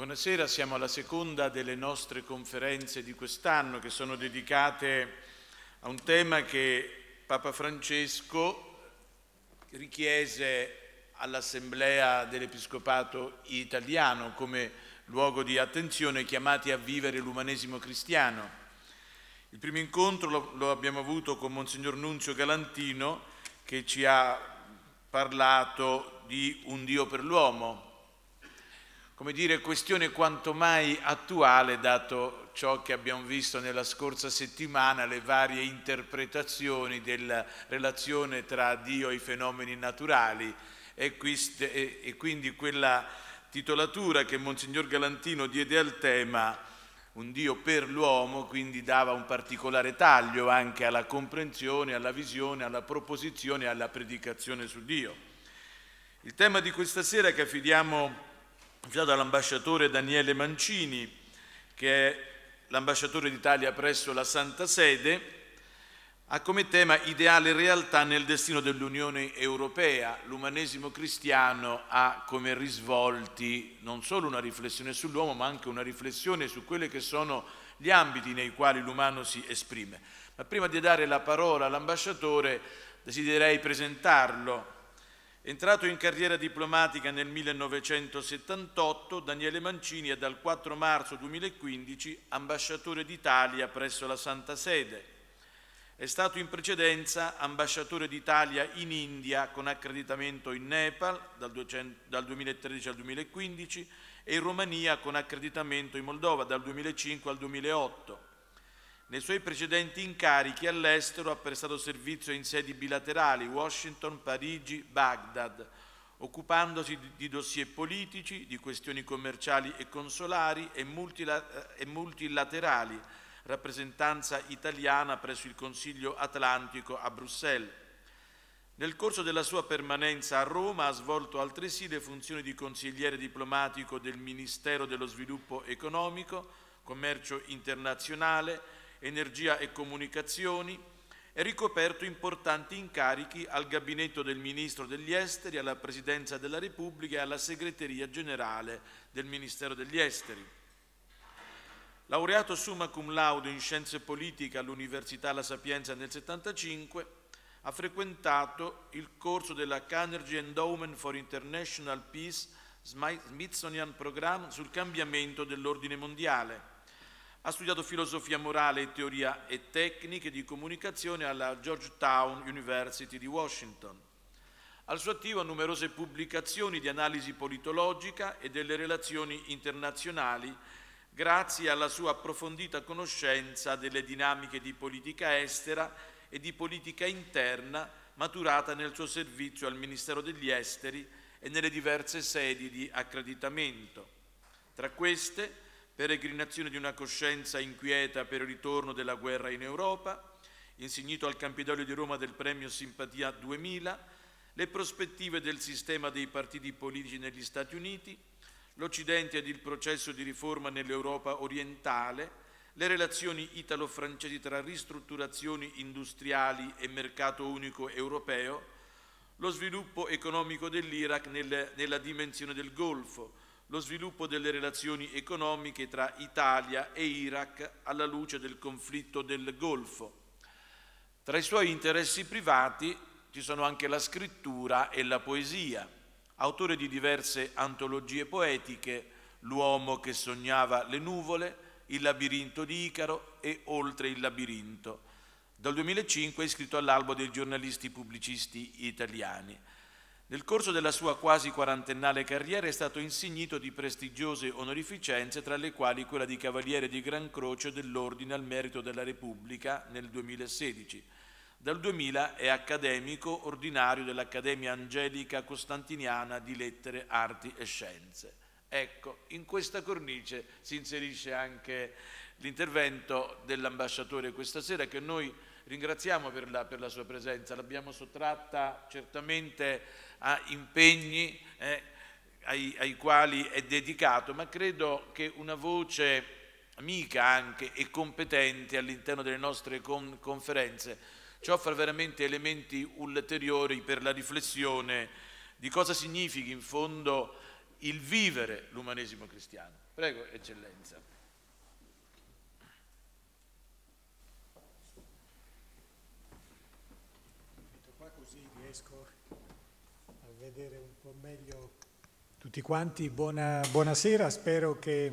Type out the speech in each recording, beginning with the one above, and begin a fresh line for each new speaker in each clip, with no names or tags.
Buonasera, siamo alla seconda delle nostre conferenze di quest'anno che sono dedicate a un tema che Papa Francesco richiese all'Assemblea dell'Episcopato italiano come luogo di attenzione chiamati a vivere l'umanesimo cristiano. Il primo incontro lo, abbiamo avuto con Monsignor Nunzio Galantino che ci ha parlato di un Dio per l'uomo, come dire, questione quanto mai attuale, dato ciò che abbiamo visto nella scorsa settimana, le varie interpretazioni della relazione tra Dio e i fenomeni naturali e, quindi quella titolatura che Monsignor Galantino diede al tema un Dio per l'uomo, quindi dava un particolare taglio anche alla comprensione, alla visione, alla proposizione e alla predicazione su Dio. Il tema di questa sera che affidiamo invitato dall'ambasciatore Daniele Mancini, che è l'ambasciatore d'Italia presso la Santa Sede, ha come tema ideale realtà nel destino dell'Unione Europea. L'umanesimo cristiano ha come risvolti non solo una riflessione sull'uomo, ma anche una riflessione su quelli che sono gli ambiti nei quali l'umano si esprime. Ma prima di dare la parola all'ambasciatore desiderei presentarlo Entrato in carriera diplomatica nel 1978, Daniele Mancini è dal 4 marzo 2015 ambasciatore d'Italia presso la Santa Sede. È stato in precedenza ambasciatore d'Italia in India con accreditamento in Nepal dal, 2013 al 2015 e in Romania con accreditamento in Moldova dal 2005 al 2008. Nei suoi precedenti incarichi all'estero ha prestato servizio in sedi bilaterali Washington, Parigi, Baghdad, occupandosi di dossier politici, di questioni commerciali e consolari e, multilaterali, rappresentanza italiana presso il Consiglio Atlantico a Bruxelles. Nel corso della sua permanenza a Roma ha svolto altresì le funzioni di consigliere diplomatico del Ministero dello Sviluppo Economico, Commercio Internazionale, energia e comunicazioni, e ricoperto importanti incarichi al gabinetto del Ministro degli Esteri, alla Presidenza della Repubblica e alla Segreteria Generale del Ministero degli Esteri. Laureato summa cum laude in Scienze Politiche all'Università La Sapienza nel 1975, ha frequentato il corso della Carnegie Endowment for International Peace Smithsonian Program sul cambiamento dell'ordine mondiale ha studiato filosofia morale e teoria e tecniche di comunicazione alla Georgetown University di Washington. Al suo attivo ha numerose pubblicazioni di analisi politologica e delle relazioni internazionali grazie alla sua approfondita conoscenza delle dinamiche di politica estera e di politica interna maturata nel suo servizio al Ministero degli Esteri e nelle diverse sedi di accreditamento. Tra queste peregrinazione di una coscienza inquieta per il ritorno della guerra in Europa, insignito al Campidoglio di Roma del premio Simpatia 2000, le prospettive del sistema dei partiti politici negli Stati Uniti, l'Occidente ed il processo di riforma nell'Europa orientale, le relazioni italo-francesi tra ristrutturazioni industriali e mercato unico europeo, lo sviluppo economico dell'Iraq nella dimensione del Golfo, lo sviluppo delle relazioni economiche tra Italia e Iraq alla luce del conflitto del Golfo. Tra i suoi interessi privati ci sono anche la scrittura e la poesia. Autore di diverse antologie poetiche, L'uomo che sognava le nuvole, Il labirinto di Icaro e Oltre il labirinto. Dal 2005 è iscritto all'albo dei giornalisti pubblicisti italiani. Nel corso della sua quasi quarantennale carriera è stato insignito di prestigiose onorificenze, tra le quali quella di Cavaliere di Gran Croce dell'Ordine al Merito della Repubblica nel 2016. Dal 2000 è accademico ordinario dell'Accademia Angelica Costantiniana di Lettere, Arti e Scienze. Ecco, in questa cornice si inserisce anche l'intervento dell'ambasciatore questa sera che noi ringraziamo per la, per la sua presenza, l'abbiamo sottratta certamente a impegni eh, ai, ai quali è dedicato, ma credo che una voce amica anche e competente all'interno delle nostre con conferenze ci offra veramente elementi ulteriori per la riflessione di cosa significhi in fondo il vivere l'umanesimo cristiano. Prego, eccellenza.
Metto qua così riesco vedere un po' meglio tutti quanti. Buona, buonasera, spero che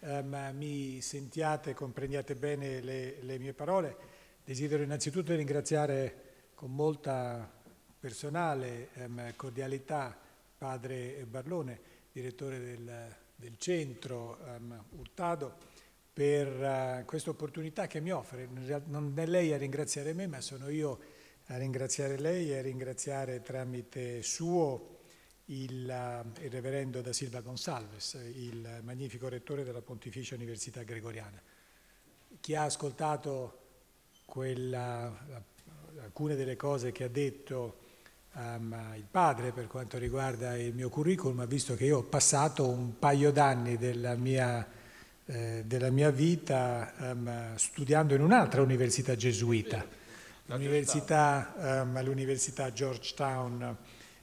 um, mi sentiate e comprendiate bene le, le, mie parole. Desidero innanzitutto ringraziare con molta personale um, cordialità padre Barlone, direttore del, del centro um, ehm, Urtado, per uh, questa opportunità che mi offre. Non è lei a ringraziare me, ma sono io a a ringraziare lei e a ringraziare tramite suo il, eh, il, reverendo da Silva Gonsalves, il magnifico rettore della Pontificia Università Gregoriana. Chi ha ascoltato quella, eh, alcune delle cose che ha detto um, il padre per quanto riguarda il mio curriculum, ha visto che io ho passato un paio d'anni della mia eh, della mia vita um, studiando in un'altra università gesuita. L'università, um, Georgetown,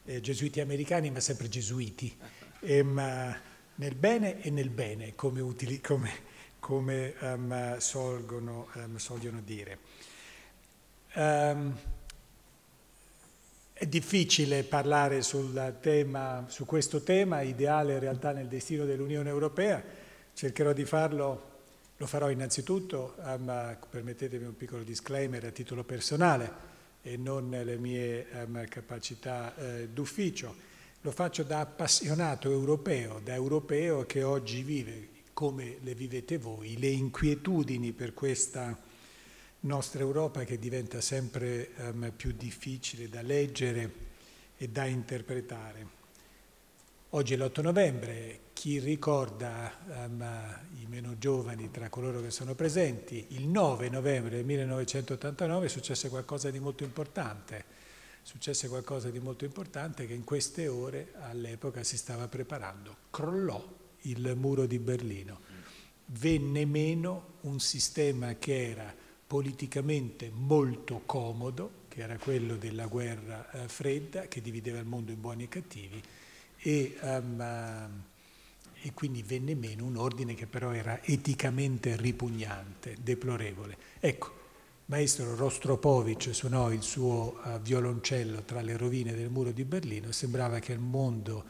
eh, gesuiti americani, ma sempre gesuiti, um, nel bene e nel bene, come, utili, come, come um, ehm, solgono, soliono dire. è difficile parlare tema, su questo tema, ideale in realtà nel destino dell'Unione Europea, cercherò di farlo lo farò innanzitutto, ma um, permettetemi un piccolo disclaimer a titolo personale e non le mie um, capacità eh, d'ufficio. Lo faccio da appassionato europeo, da europeo che oggi vive, come le vivete voi, le inquietudini per questa nostra Europa che diventa sempre um, più difficile da leggere e da interpretare. Oggi è l'8 novembre, chi ricorda, um, i meno giovani tra coloro che sono presenti, il 9 novembre 1989 successe qualcosa di molto importante, successe qualcosa di molto importante che in queste ore all'epoca si stava preparando. Crollò il muro di Berlino, venne meno un sistema che era politicamente molto comodo, che era quello della guerra eh, fredda, che divideva il mondo in buoni e cattivi, e, um, e quindi venne meno un ordine che però era eticamente ripugnante, deplorevole. Ecco, maestro Rostropovich suonò il suo uh, violoncello tra le rovine del muro di Berlino, sembrava che il mondo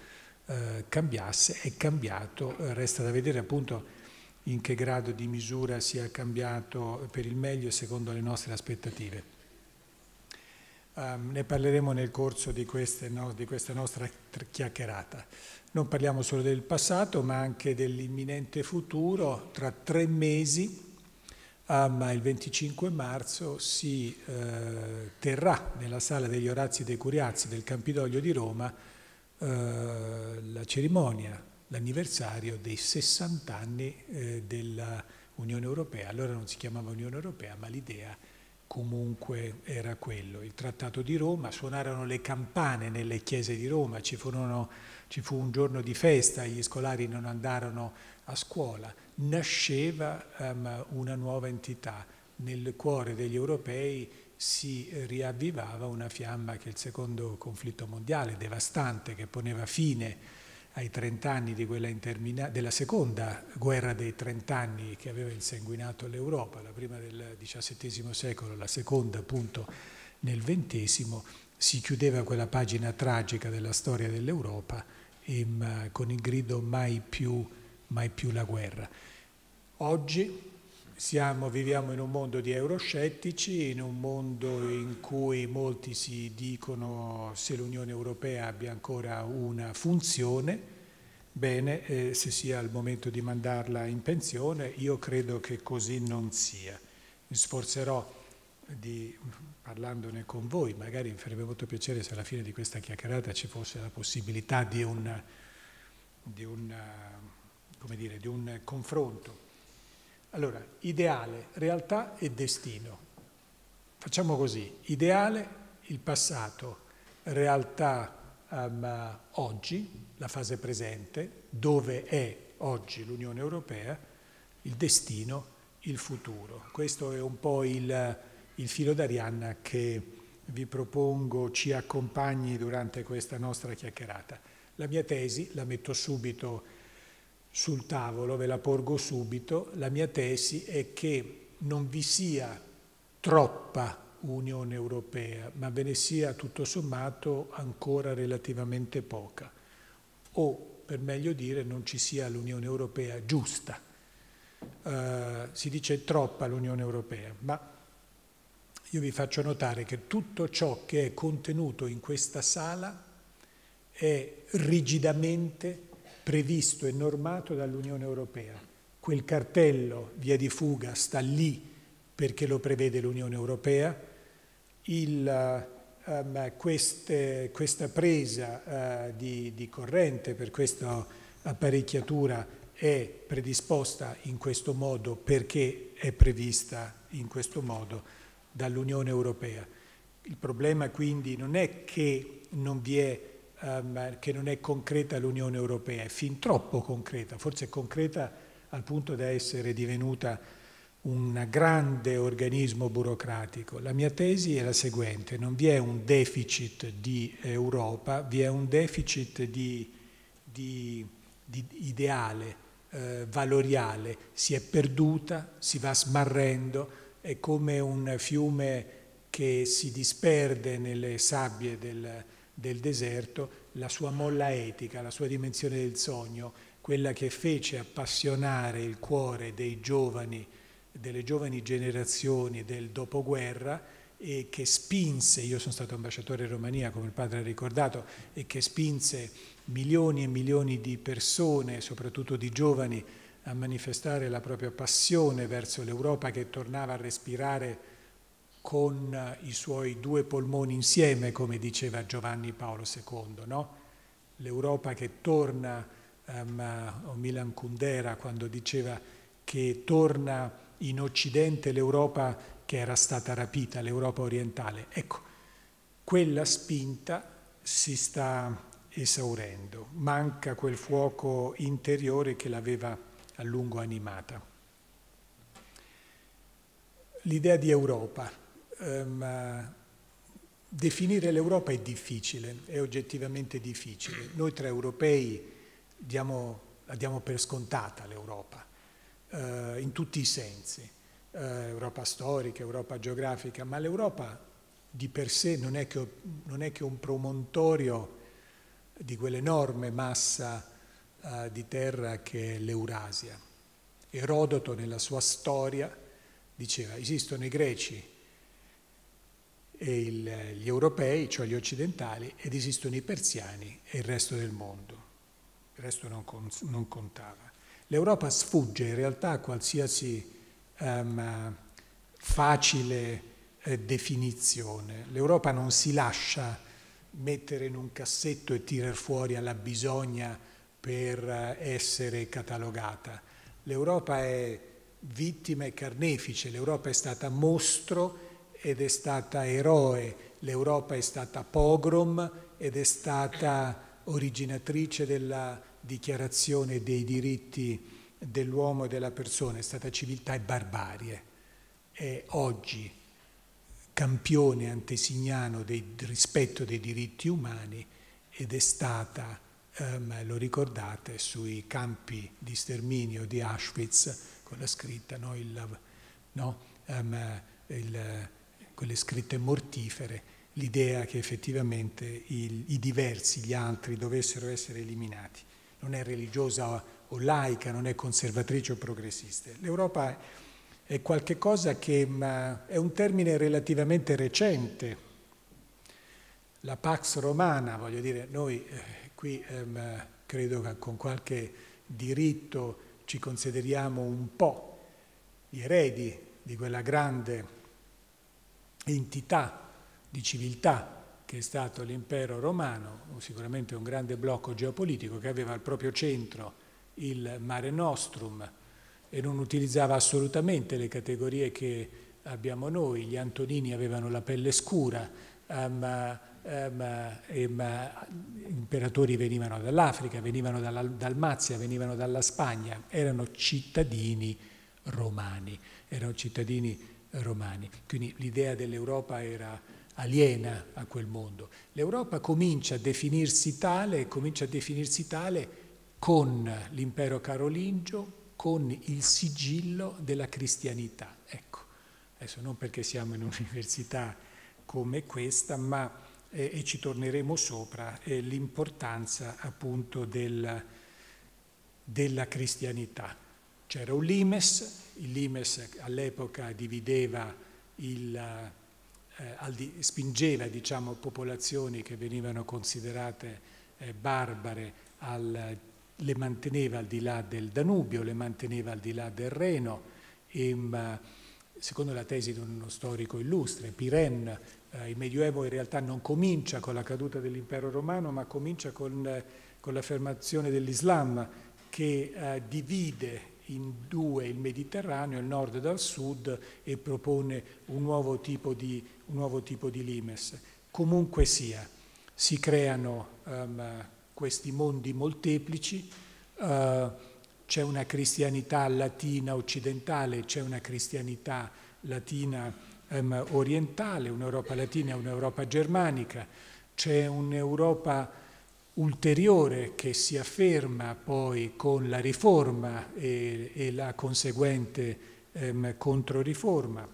uh, cambiasse, è cambiato, eh, resta da vedere appunto in che grado di misura sia cambiato per il meglio secondo le nostre aspettative. Um, ne parleremo nel corso di, queste, no, di questa nostra chiacchierata. Non parliamo solo del passato, ma anche dell'imminente futuro. Tra tre mesi, um, il 25 marzo, si eh, terrà nella sala degli Orazzi e dei Curiazzi del Campidoglio di Roma eh, la cerimonia, l'anniversario dei 60 anni eh, dell'Unione Europea. Allora non si chiamava Unione Europea, ma l'idea è comunque era quello, il Trattato di Roma, suonarono le campane nelle chiese di Roma, ci, furono, ci fu un giorno di festa, gli scolari non andarono a scuola, nasceva um, una nuova entità, nel cuore degli europei si riavvivava una fiamma che il secondo conflitto mondiale, devastante, che poneva fine ai 30 anni della seconda guerra dei 30 anni che aveva insanguinato l'Europa, la prima del XVII secolo, la seconda appunto nel XX, si chiudeva quella pagina tragica della storia dell'Europa ehm, con il grido mai più, mai più la guerra. Oggi siamo, viviamo in un mondo di euroscettici, in un mondo in cui molti si dicono se l'Unione Europea abbia ancora una funzione, bene, eh, se sia il momento di mandarla in pensione, io credo che così non sia. Mi sforzerò di, parlandone con voi, magari mi farebbe molto piacere se alla fine di questa chiacchierata ci fosse la possibilità di un, di un, dire, di un confronto allora, ideale, realtà e destino. Facciamo così, ideale, il passato, realtà um, oggi, la fase presente, dove è oggi l'Unione Europea, il destino, il futuro. Questo è un po' il, il filo d'Arianna che vi propongo ci accompagni durante questa nostra chiacchierata. La mia tesi, la metto subito sul tavolo, ve la porgo subito, la mia tesi è che non vi sia troppa Unione Europea, ma ve ne sia tutto sommato ancora relativamente poca, o per meglio dire non ci sia l'Unione Europea giusta. Eh, si dice troppa l'Unione Europea, ma io vi faccio notare che tutto ciò che è contenuto in questa sala è rigidamente previsto e normato dall'Unione Europea. Quel cartello via di fuga sta lì perché lo prevede l'Unione Europea. Il, um, queste, questa presa uh, di, di, corrente per questa apparecchiatura è predisposta in questo modo perché è prevista in questo modo dall'Unione Europea. Il problema quindi non è che non vi è ehm, che non è concreta l'Unione Europea, è fin troppo concreta, forse è concreta al punto da essere divenuta un grande organismo burocratico. La mia tesi è la seguente, non vi è un deficit di Europa, vi è un deficit di, di, di ideale, eh, valoriale, si è perduta, si va smarrendo, è come un fiume che si disperde nelle sabbie del, del deserto, la sua molla etica, la sua dimensione del sogno, quella che fece appassionare il cuore dei giovani, delle giovani generazioni del dopoguerra e che spinse, io sono stato ambasciatore in Romania come il padre ha ricordato, e che spinse milioni e milioni di persone, soprattutto di giovani, a manifestare la propria passione verso l'Europa che tornava a respirare con eh, i suoi due polmoni insieme, come diceva Giovanni Paolo II, no? l'Europa che torna, um, Milan Kundera quando diceva che torna in Occidente l'Europa che era stata rapita, l'Europa orientale. Ecco, quella spinta si sta esaurendo, manca quel fuoco interiore che l'aveva a lungo animata. L'idea di Europa, Um, definire l'Europa è difficile, è oggettivamente difficile. Noi tra europei diamo, la diamo per scontata l'Europa, uh, in tutti i sensi. Uh, Europa storica, Europa geografica, ma l'Europa di per sé non è, che, non è che un promontorio di quell'enorme massa uh, di terra che è l'Eurasia. Erodoto nella sua storia diceva esistono i greci, il, gli europei, cioè gli occidentali, ed esistono i persiani e il resto del mondo. Il resto non, con, non contava. L'Europa sfugge in realtà a qualsiasi um, facile eh, definizione. L'Europa non si lascia mettere in un cassetto e tirare fuori alla bisogna per eh, essere catalogata. L'Europa è vittima e carnefice, l'Europa è stata mostro ed è stata eroe, l'Europa è stata pogrom ed è stata originatrice della dichiarazione dei diritti dell'uomo e della persona, è stata civiltà e barbarie. E oggi campione antesignano del rispetto dei diritti umani ed è stata, ehm, lo ricordate, sui campi di sterminio di Auschwitz con la scritta no, il, no, ehm, il quelle scritte mortifere, l'idea che effettivamente il, i diversi, gli altri, dovessero essere eliminati. Non è religiosa o laica, non è conservatrice o progressista. L'Europa è qualcosa che ma, mm, è un termine relativamente recente. La Pax Romana, voglio dire, noi eh, qui ehm, credo che con qualche diritto ci consideriamo un po' gli eredi di quella grande entità di civiltà che è stato l'impero romano, sicuramente un grande blocco geopolitico che aveva al proprio centro il mare nostrum e non utilizzava assolutamente le categorie che abbiamo noi, gli Antonini avevano la pelle scura, um, um, um, imperatori venivano dall'Africa, venivano dalla Dalmazia, venivano dalla Spagna, erano cittadini romani, erano cittadini romani. Quindi l'idea dell'Europa era aliena a quel mondo. L'Europa comincia a definirsi tale, comincia a definirsi tale con l'impero carolingio, con il sigillo della cristianità. Ecco, adesso non perché siamo in un'università come questa, ma eh, e ci torneremo sopra, eh, l'importanza appunto del, della cristianità. C'era un limes, il limes all'epoca divideva il, eh, spingeva diciamo, popolazioni che venivano considerate eh, barbare, al, le manteneva al di là del Danubio, le manteneva al di là del Reno, e, ehm, secondo la tesi di uno storico illustre, Piren, eh, il Medioevo in realtà non comincia con la caduta dell'impero romano, ma comincia con, eh, con l'affermazione dell'Islam che eh, divide in due il Mediterraneo, il nord dal sud, e propone un nuovo tipo di, nuovo tipo di limes. Comunque sia, si creano um, questi mondi molteplici, uh, c'è una cristianità latina occidentale, c'è una cristianità latina um, orientale, un'Europa latina e un'Europa germanica, c'è un'Europa ulteriore che si afferma poi con la riforma e, e la conseguente ehm, controriforma.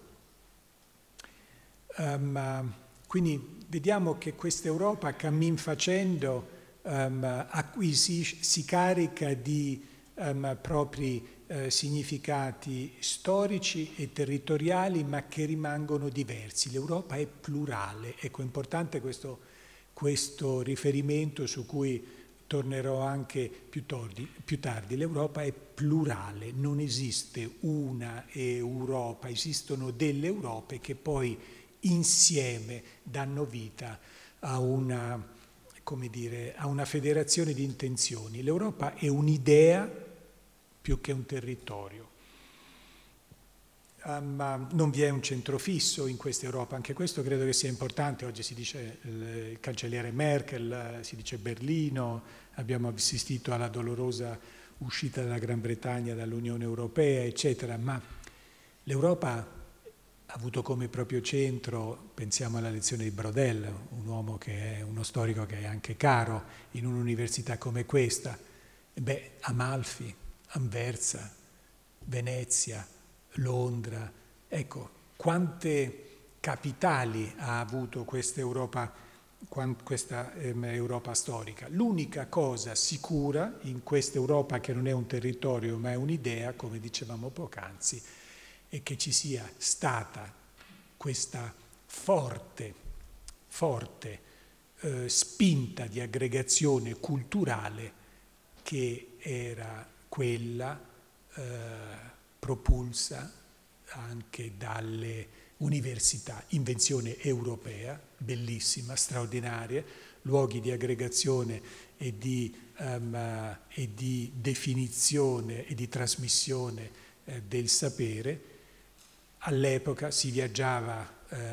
Um, quindi vediamo che questa Europa cammin facendo um, ehm, acquisisce, si carica di um, propri eh, significati storici e territoriali ma che rimangono diversi. L'Europa è plurale, ecco è importante questo questo riferimento su cui tornerò anche più, tordi, più tardi. L'Europa è plurale, non esiste una Europa, esistono delle Europe che poi insieme danno vita a una, dire, a una federazione di intenzioni. L'Europa è un'idea più che un territorio Ehm, ma non vi è un centro fisso in questa Europa, anche questo credo che sia importante, oggi si dice ehm, il cancelliere Merkel, si dice Berlino, abbiamo assistito alla dolorosa uscita della Gran Bretagna dall'Unione Europea, eccetera, ma l'Europa ha avuto come proprio centro, pensiamo alla lezione di Brodel, un uomo che è uno storico che è anche caro in un'università come questa, beh, Amalfi, Anversa, Venezia, Londra. Ecco, quante capitali ha avuto questa Europa, questa, ehm, Europa storica. L'unica cosa sicura in questa Europa, che non è un territorio ma è un'idea, come dicevamo poc'anzi, è che ci sia stata questa forte, forte eh, spinta di aggregazione culturale che era quella eh, propulsa anche dalle università, invenzione europea, bellissima, straordinaria, luoghi di aggregazione e di, um, e di definizione e di trasmissione eh, del sapere. All'epoca si viaggiava eh,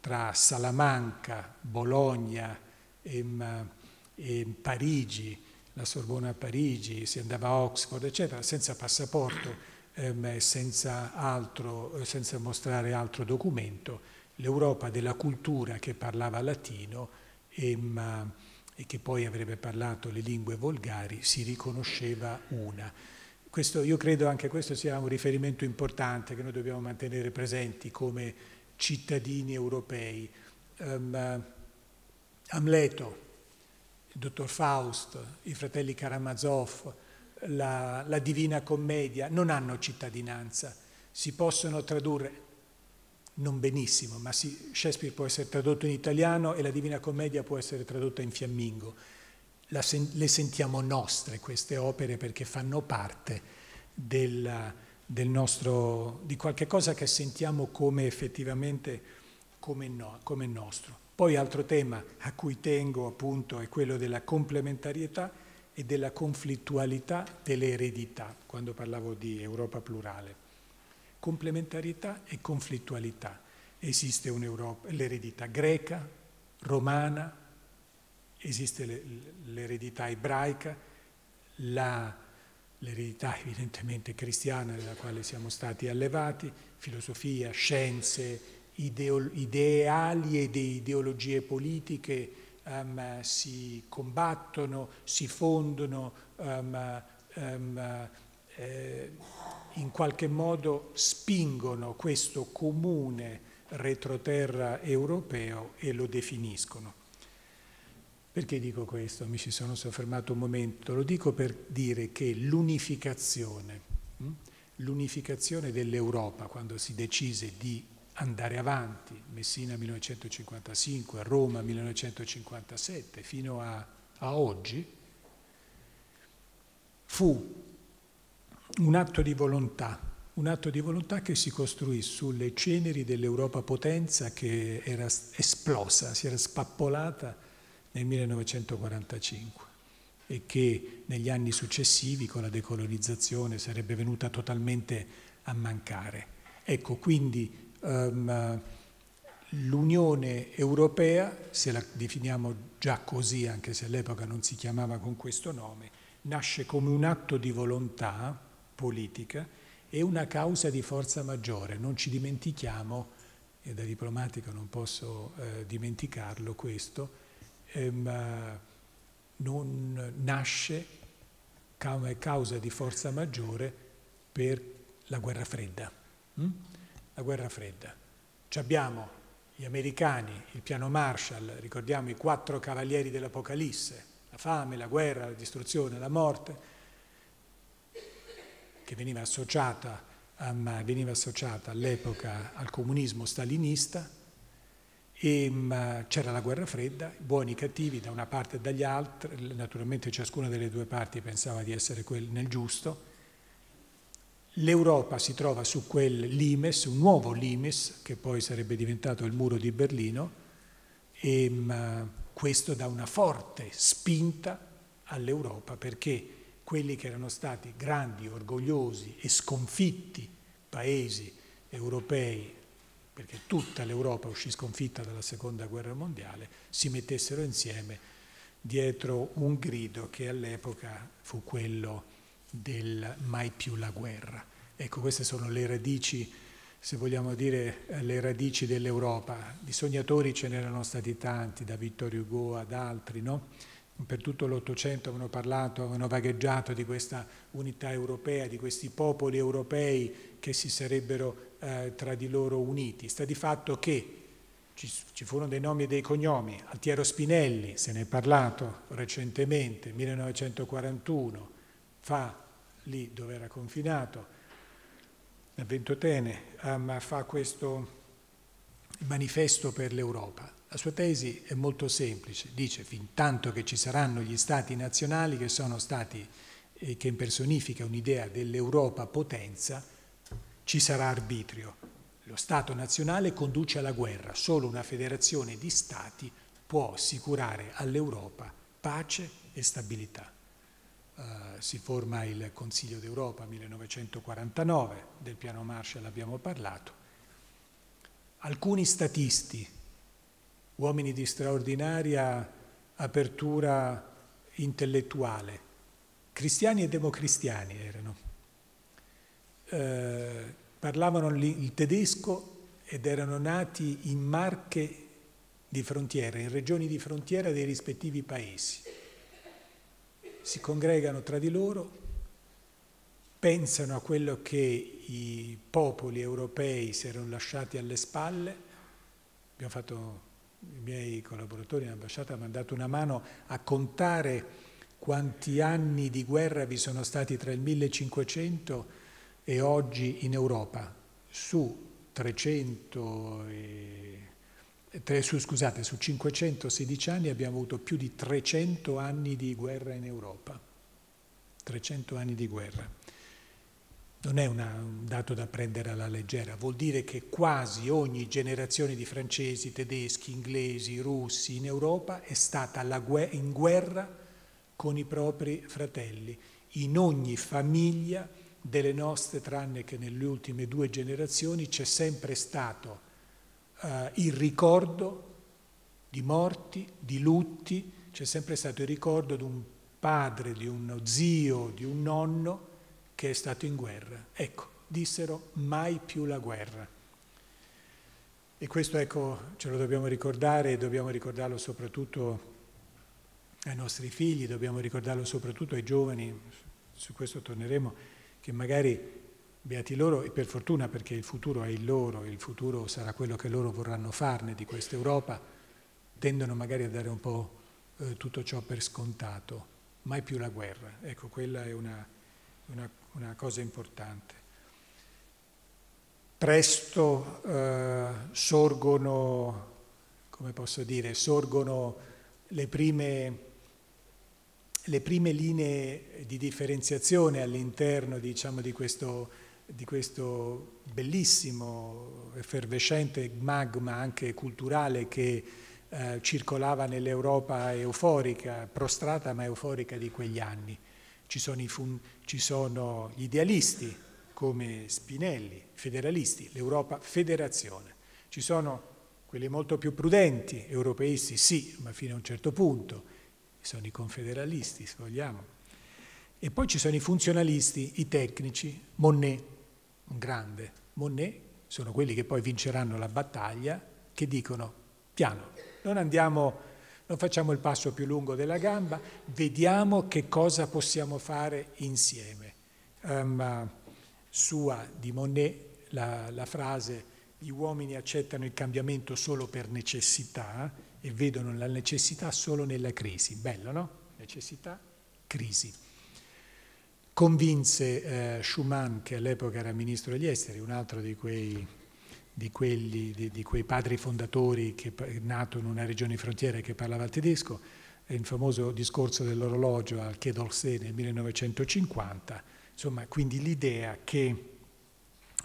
tra Salamanca, Bologna e, ehm, e ehm, Parigi, la Sorbona a Parigi, si andava a Oxford, eccetera, senza passaporto Ehm, senza, altro, eh, senza mostrare altro documento, l'Europa della cultura che parlava latino e, ehm, ma, e, che poi avrebbe parlato le lingue volgari si riconosceva una. Questo, io credo anche questo sia un riferimento importante che noi dobbiamo mantenere presenti come cittadini europei. Um, Amleto, il dottor Faust, i fratelli Karamazov, la, la Divina Commedia, non hanno cittadinanza, si possono tradurre, non benissimo, ma si, Shakespeare può essere tradotto in italiano e la Divina Commedia può essere tradotta in fiammingo. Sen, le sentiamo nostre queste opere perché fanno parte della, del nostro, di qualche cosa che sentiamo come effettivamente come, no, come nostro. Poi altro tema a cui tengo appunto è quello della complementarietà e della conflittualità delle eredità, quando parlavo di Europa plurale. Complementarietà e conflittualità. Esiste l'eredità greca, romana, esiste l'eredità ebraica, l'eredità evidentemente cristiana dalla quale siamo stati allevati, filosofia, scienze, ideali e ideologie politiche, um, si combattono, si fondono, um, um, eh, in qualche modo spingono questo comune retroterra europeo e lo definiscono. Perché dico questo? Mi ci sono soffermato un momento. Lo dico per dire che l'unificazione, hm, l'unificazione dell'Europa, quando si decise di andare avanti, Messina 1955, Roma 1957, fino a, a oggi, fu un atto di volontà, un atto di volontà che si costruì sulle ceneri dell'Europa potenza che era esplosa, si era spappolata nel 1945 e che negli anni successivi con la decolonizzazione sarebbe venuta totalmente a mancare. Ecco, quindi um, l'Unione Europea, se la definiamo già così, anche se all'epoca non si chiamava con questo nome, nasce come un atto di volontà politica e una causa di forza maggiore. Non ci dimentichiamo, e da diplomatico non posso eh, dimenticarlo questo, ehm, non nasce come causa di forza maggiore per la guerra fredda. Mm? la guerra fredda. Ci abbiamo gli americani, il piano Marshall, ricordiamo i quattro cavalieri dell'Apocalisse, la fame, la guerra, la distruzione, la morte, che veniva associata, associata all'epoca al comunismo stalinista, c'era la guerra fredda, buoni e cattivi da una parte e dagli altri, naturalmente ciascuna delle due parti pensava di essere nel giusto, L'Europa si trova su quel limes, un nuovo limes, che poi sarebbe diventato il muro di Berlino, e ehm, questo dà una forte spinta all'Europa perché quelli che erano stati grandi, orgogliosi e sconfitti paesi europei, perché tutta l'Europa uscì sconfitta dalla Seconda Guerra Mondiale, si mettessero insieme dietro un grido che all'epoca fu quello del mai più la guerra. Ecco, queste sono le radici, se vogliamo dire, eh, le radici dell'Europa. Di sognatori ce n'erano stati tanti, da Vittorio Hugo ad altri, no? Per tutto l'Ottocento avevano parlato, avevano vagheggiato di questa unità europea, di questi popoli europei che si sarebbero eh, tra di loro uniti. Sta di fatto che ci, ci furono dei nomi e dei cognomi, Altiero Spinelli, se ne è parlato recentemente, 1941, fa lì dove era confinato, ventotene, um, fa questo manifesto per l'Europa. La sua tesi è molto semplice, dice fin tanto che ci saranno gli stati nazionali che sono stati, eh, che impersonifica un'idea dell'Europa potenza, ci sarà arbitrio. Lo Stato nazionale conduce alla guerra, solo una federazione di Stati può assicurare all'Europa pace e stabilità. Eh, si forma il Consiglio d'Europa 1949, del piano Marshall abbiamo parlato. Alcuni statisti, uomini di straordinaria apertura intellettuale, cristiani e democristiani erano, eh, parlavano il tedesco ed erano nati in marche di frontiera, in regioni di frontiera dei rispettivi paesi si congregano tra di loro, pensano a quello che i popoli europei si erano lasciati alle spalle. Abbiamo fatto, i miei collaboratori in ambasciata hanno mandato una mano a contare quanti anni di guerra vi sono stati tra il 1500 e oggi in Europa, su 300 e tre, su, scusate, su 516 anni abbiamo avuto più di 300 anni di guerra in Europa. 300 anni di guerra. Non è una, un dato da prendere alla leggera, vuol dire che quasi ogni generazione di francesi, tedeschi, inglesi, russi in Europa è stata gue in guerra con i propri fratelli. In ogni famiglia delle nostre, tranne che nelle ultime due generazioni, c'è sempre stato eh, il ricordo di morti, di lutti, c'è sempre stato il ricordo di un padre, di uno zio, di un nonno che è stato in guerra. Ecco, dissero mai più la guerra. E questo ecco, ce lo dobbiamo ricordare e dobbiamo ricordarlo soprattutto ai nostri figli, dobbiamo ricordarlo soprattutto ai giovani, su questo torneremo, che magari Beati loro e per fortuna perché il futuro è il loro, il futuro sarà quello che loro vorranno farne di questa Europa, tendono magari a dare un po' eh, tutto ciò per scontato, mai più la guerra. Ecco, quella è una, una, una cosa importante. Presto eh, sorgono, come posso dire, sorgono le prime le prime linee di differenziazione all'interno diciamo, di questo di questo bellissimo, effervescente magma anche culturale che eh, circolava nell'Europa euforica, prostrata ma euforica di quegli anni. Ci sono, ci sono gli idealisti come Spinelli, federalisti, l'Europa federazione. Ci sono quelli molto più prudenti, europeisti sì, ma fino a un certo punto, sono i confederalisti se vogliamo. E poi ci sono i funzionalisti, i tecnici, Monnet, un grande Monet, sono quelli che poi vinceranno la battaglia, che dicono piano, non andiamo, non facciamo il passo più lungo della gamba, vediamo che cosa possiamo fare insieme. Um, sua di Monet la, la frase gli uomini accettano il cambiamento solo per necessità eh, e vedono la necessità solo nella crisi. Bello, no? Necessità, crisi. Convinse eh, Schumann, che all'epoca era ministro degli esteri, un altro di quei, di quelli, di, di quei padri fondatori che, nato in una regione di frontiera che parlava il tedesco, il famoso discorso dell'orologio al Quai d'Orsay nel 1950, insomma, quindi l'idea che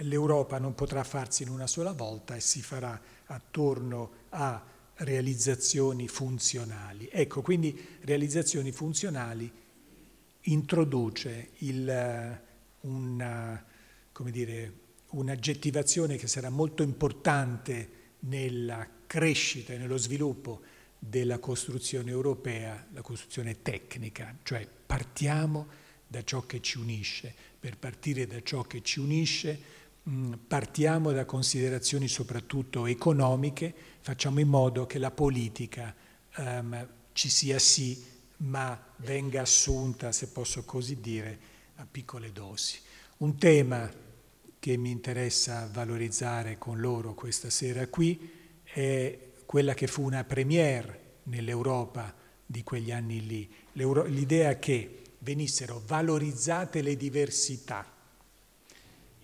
l'Europa non potrà farsi in una sola volta e si farà attorno a realizzazioni funzionali. Ecco, quindi realizzazioni funzionali introduce il, eh, una, eh, dire, un'aggettivazione che sarà molto importante nella crescita e nello sviluppo della costruzione europea, la costruzione tecnica, cioè partiamo da ciò che ci unisce. Per partire da ciò che ci unisce mm, partiamo da considerazioni soprattutto economiche, facciamo in modo che la politica ehm, ci sia sì ma venga assunta, se posso così dire, a piccole dosi. Un tema che mi interessa valorizzare con loro questa sera qui è quella che fu una premiere nell'Europa di quegli anni lì, l'idea che venissero valorizzate le diversità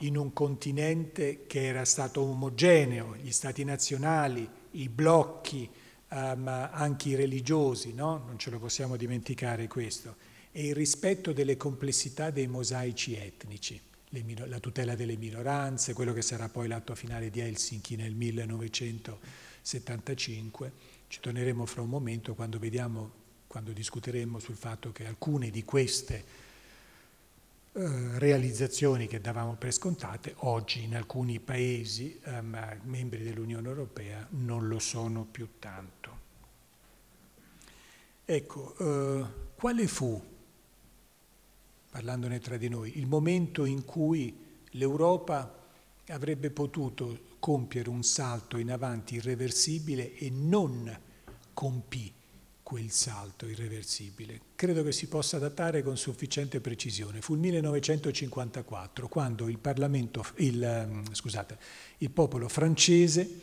in un continente che era stato omogeneo, gli stati nazionali, i blocchi, um, anche i religiosi, no? non ce lo possiamo dimenticare questo, e il rispetto delle complessità dei mosaici etnici, la tutela delle minoranze, quello che sarà poi l'atto finale di Helsinki nel 1975, ci torneremo fra un momento quando, vediamo, quando discuteremo sul fatto che alcune di queste eh, realizzazioni che davamo per scontate, oggi in alcuni paesi ehm, membri dell'Unione Europea non lo sono più tanto. Ecco, eh, quale fu, parlandone tra di noi, il momento in cui l'Europa avrebbe potuto compiere un salto in avanti irreversibile e non compì quel salto irreversibile. Credo che si possa datare con sufficiente precisione. Fu il 1954 quando il, il, ehm, scusate, il popolo francese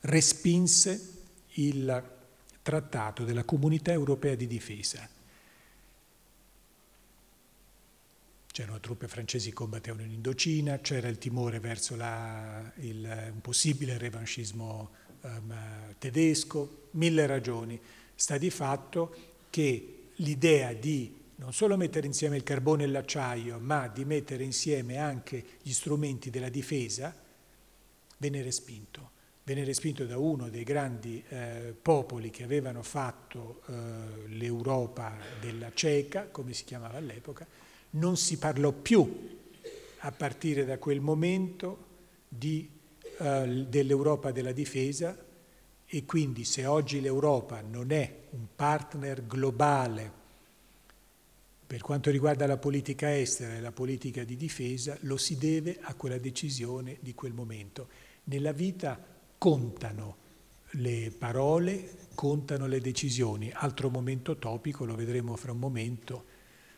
respinse il trattato della Comunità Europea di Difesa. C'erano truppe francesi che combattevano in Indocina, c'era il timore verso la, il, un possibile revanchismo um, tedesco, mille ragioni Sta di fatto che l'idea di non solo mettere insieme il carbone e l'acciaio, ma di mettere insieme anche gli strumenti della difesa, venne respinto. Venne respinto da uno dei grandi eh, popoli che avevano fatto eh, l'Europa della cieca, come si chiamava all'epoca, non si parlò più a partire da quel momento eh, dell'Europa della difesa, e quindi se oggi l'Europa non è un partner globale per quanto riguarda la politica estera e la politica di difesa, lo si deve a quella decisione di quel momento. Nella vita contano le parole, contano le decisioni. Altro momento topico, lo vedremo fra un momento,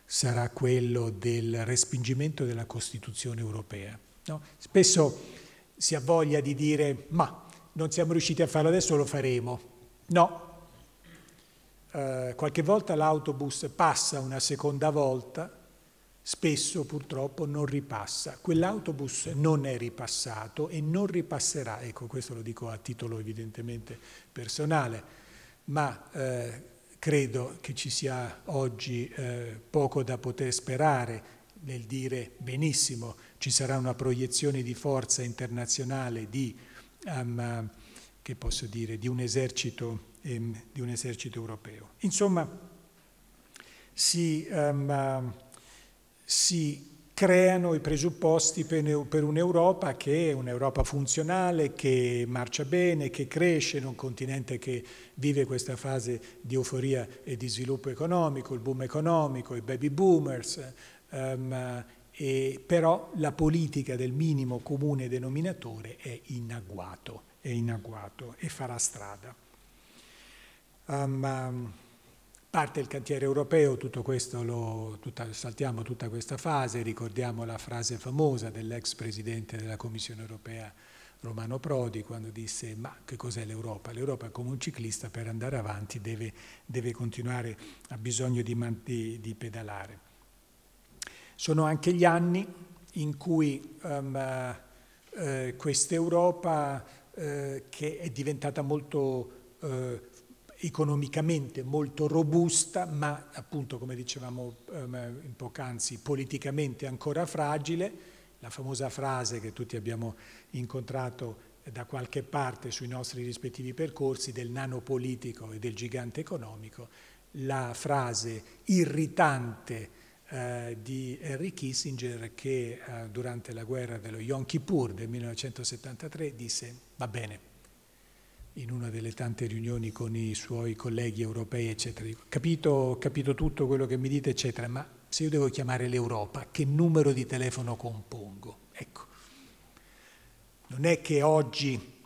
sarà quello del respingimento della Costituzione europea. No? Spesso si ha voglia di dire ma non siamo riusciti a farlo adesso, lo faremo. No. Eh, qualche volta l'autobus passa una seconda volta, spesso purtroppo non ripassa. Quell'autobus non è ripassato e non ripasserà, ecco questo lo dico a titolo evidentemente personale, ma eh, credo che ci sia oggi eh, poco da poter sperare nel dire benissimo, ci sarà una proiezione di forza internazionale di um, che posso dire, di un esercito, um, di un esercito europeo. Insomma, si, um, si creano i presupposti per un'Europa che è un'Europa funzionale, che marcia bene, che cresce in un continente che vive questa fase di euforia e di sviluppo economico, il boom economico, i baby boomers, um, eh, però la politica del minimo comune denominatore è in agguato, è in agguato e farà strada. Um, parte il cantiere europeo, tutto questo lo, tutta, saltiamo tutta questa fase, ricordiamo la frase famosa dell'ex presidente della Commissione europea Romano Prodi quando disse ma che cos'è l'Europa? L'Europa come un ciclista per andare avanti deve, deve continuare, ha bisogno di, di, di pedalare. Sono anche gli anni in cui um, eh, eh questa Europa, eh, che è diventata molto eh, economicamente molto robusta, ma appunto come dicevamo um, in poc'anzi, politicamente ancora fragile, la famosa frase che tutti abbiamo incontrato da qualche parte sui nostri rispettivi percorsi del nano politico e del gigante economico, la frase irritante eh, di Henry Kissinger che eh, durante la guerra dello Yom Kippur del 1973 disse va bene, in una delle tante riunioni con i suoi colleghi europei, eccetera. Dico, capito, capito tutto quello che mi dite, eccetera, ma se io devo chiamare l'Europa, che numero di telefono compongo? Ecco, non è che oggi,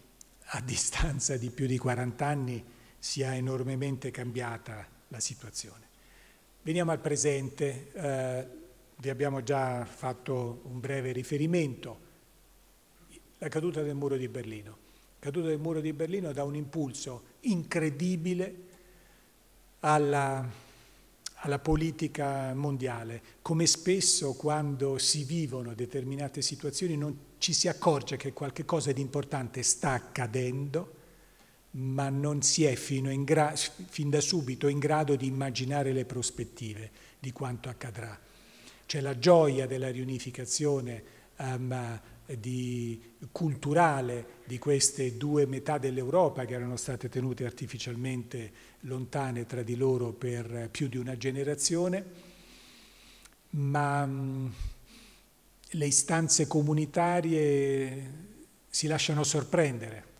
a distanza di più di 40 anni, sia enormemente cambiata la situazione. Veniamo al presente, eh, vi abbiamo già fatto un breve riferimento. La caduta del muro di Berlino. La caduta del muro di Berlino dà un impulso incredibile alla, alla politica mondiale, come spesso quando si vivono determinate situazioni non ci si accorge che qualcosa di importante sta accadendo ma non si è fin da subito in grado di immaginare le prospettive di quanto accadrà. C'è la gioia della riunificazione um, di, culturale di queste due metà dell'Europa che erano state tenute artificialmente lontane tra di loro per più di una generazione, ma um, le istanze comunitarie si lasciano sorprendere.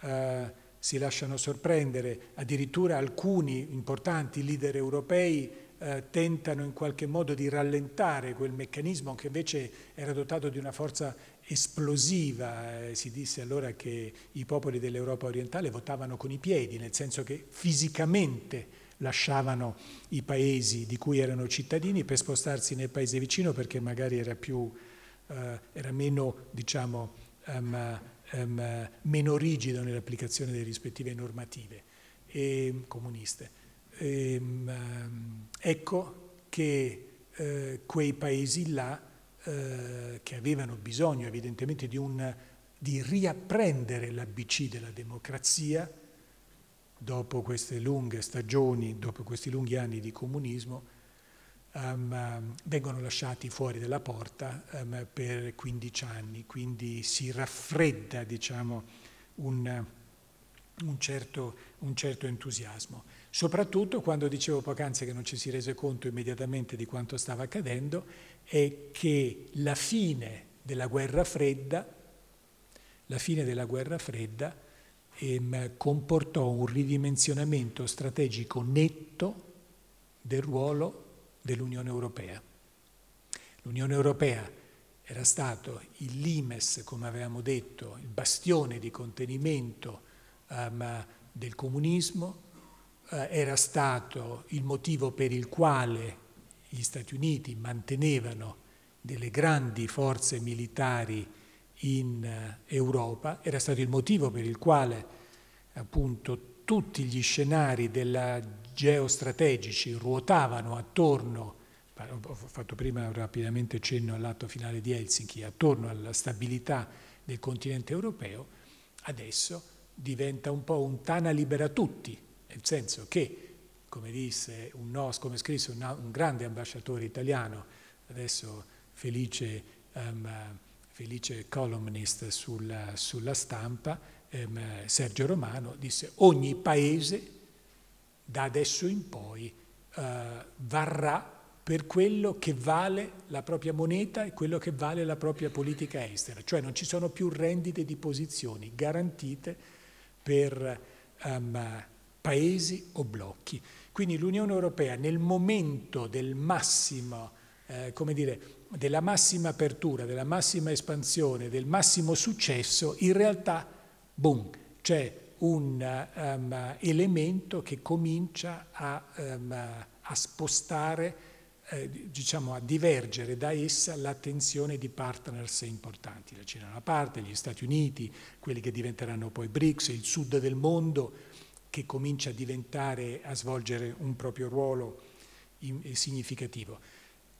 Uh, si lasciano sorprendere, addirittura alcuni importanti leader europei eh, tentano in qualche modo di rallentare quel meccanismo che invece era dotato di una forza esplosiva, eh, si disse allora che i popoli dell'Europa orientale votavano con i piedi, nel senso che fisicamente lasciavano i paesi di cui erano cittadini per spostarsi nel paese vicino perché magari era, più, eh, era meno diciamo, um, ehm, meno rigido nell'applicazione delle rispettive normative e, comuniste. E, ehm, ehm, ecco che eh, quei paesi là, eh, che avevano bisogno evidentemente di, un, di riapprendere l'ABC della democrazia, dopo queste lunghe stagioni, dopo questi lunghi anni di comunismo, um, vengono lasciati fuori dalla porta um, per 15 anni, quindi si raffredda diciamo, un, un, certo, un certo entusiasmo soprattutto quando dicevo poc'anzi che non ci si rese conto immediatamente di quanto stava accadendo, è che la fine della guerra fredda, della guerra fredda ehm, comportò un ridimensionamento strategico netto del ruolo dell'Unione Europea. L'Unione Europea era stato il limes, come avevamo detto, il bastione di contenimento um, del comunismo, eh, era stato il motivo per il quale gli Stati Uniti mantenevano delle grandi forze militari in uh, Europa, era stato il motivo per il quale appunto tutti gli scenari della geostrategici ruotavano attorno, ho fatto prima rapidamente cenno all'atto finale di Helsinki, attorno alla stabilità del continente europeo, adesso diventa un po' un tana libera tutti, nel senso che, come, disse un nos, come scrisse un, un, grande ambasciatore italiano, adesso felice, um, felice columnist sulla, sulla stampa, um, Sergio Romano, disse ogni paese da adesso in poi eh, varrà per quello che vale la propria moneta e quello che vale la propria politica estera, cioè non ci sono più rendite di posizioni garantite per um, paesi o blocchi. Quindi l'Unione Europea nel momento del massimo, eh, come dire, della massima apertura, della massima espansione, del massimo successo, in realtà, boom, cioè un um, elemento che comincia a, um, a spostare, eh, diciamo a divergere da essa l'attenzione di partners importanti, la Cina da una parte, gli Stati Uniti, quelli che diventeranno poi BRICS, il sud del mondo che comincia a diventare, a svolgere un proprio ruolo in, eh, significativo.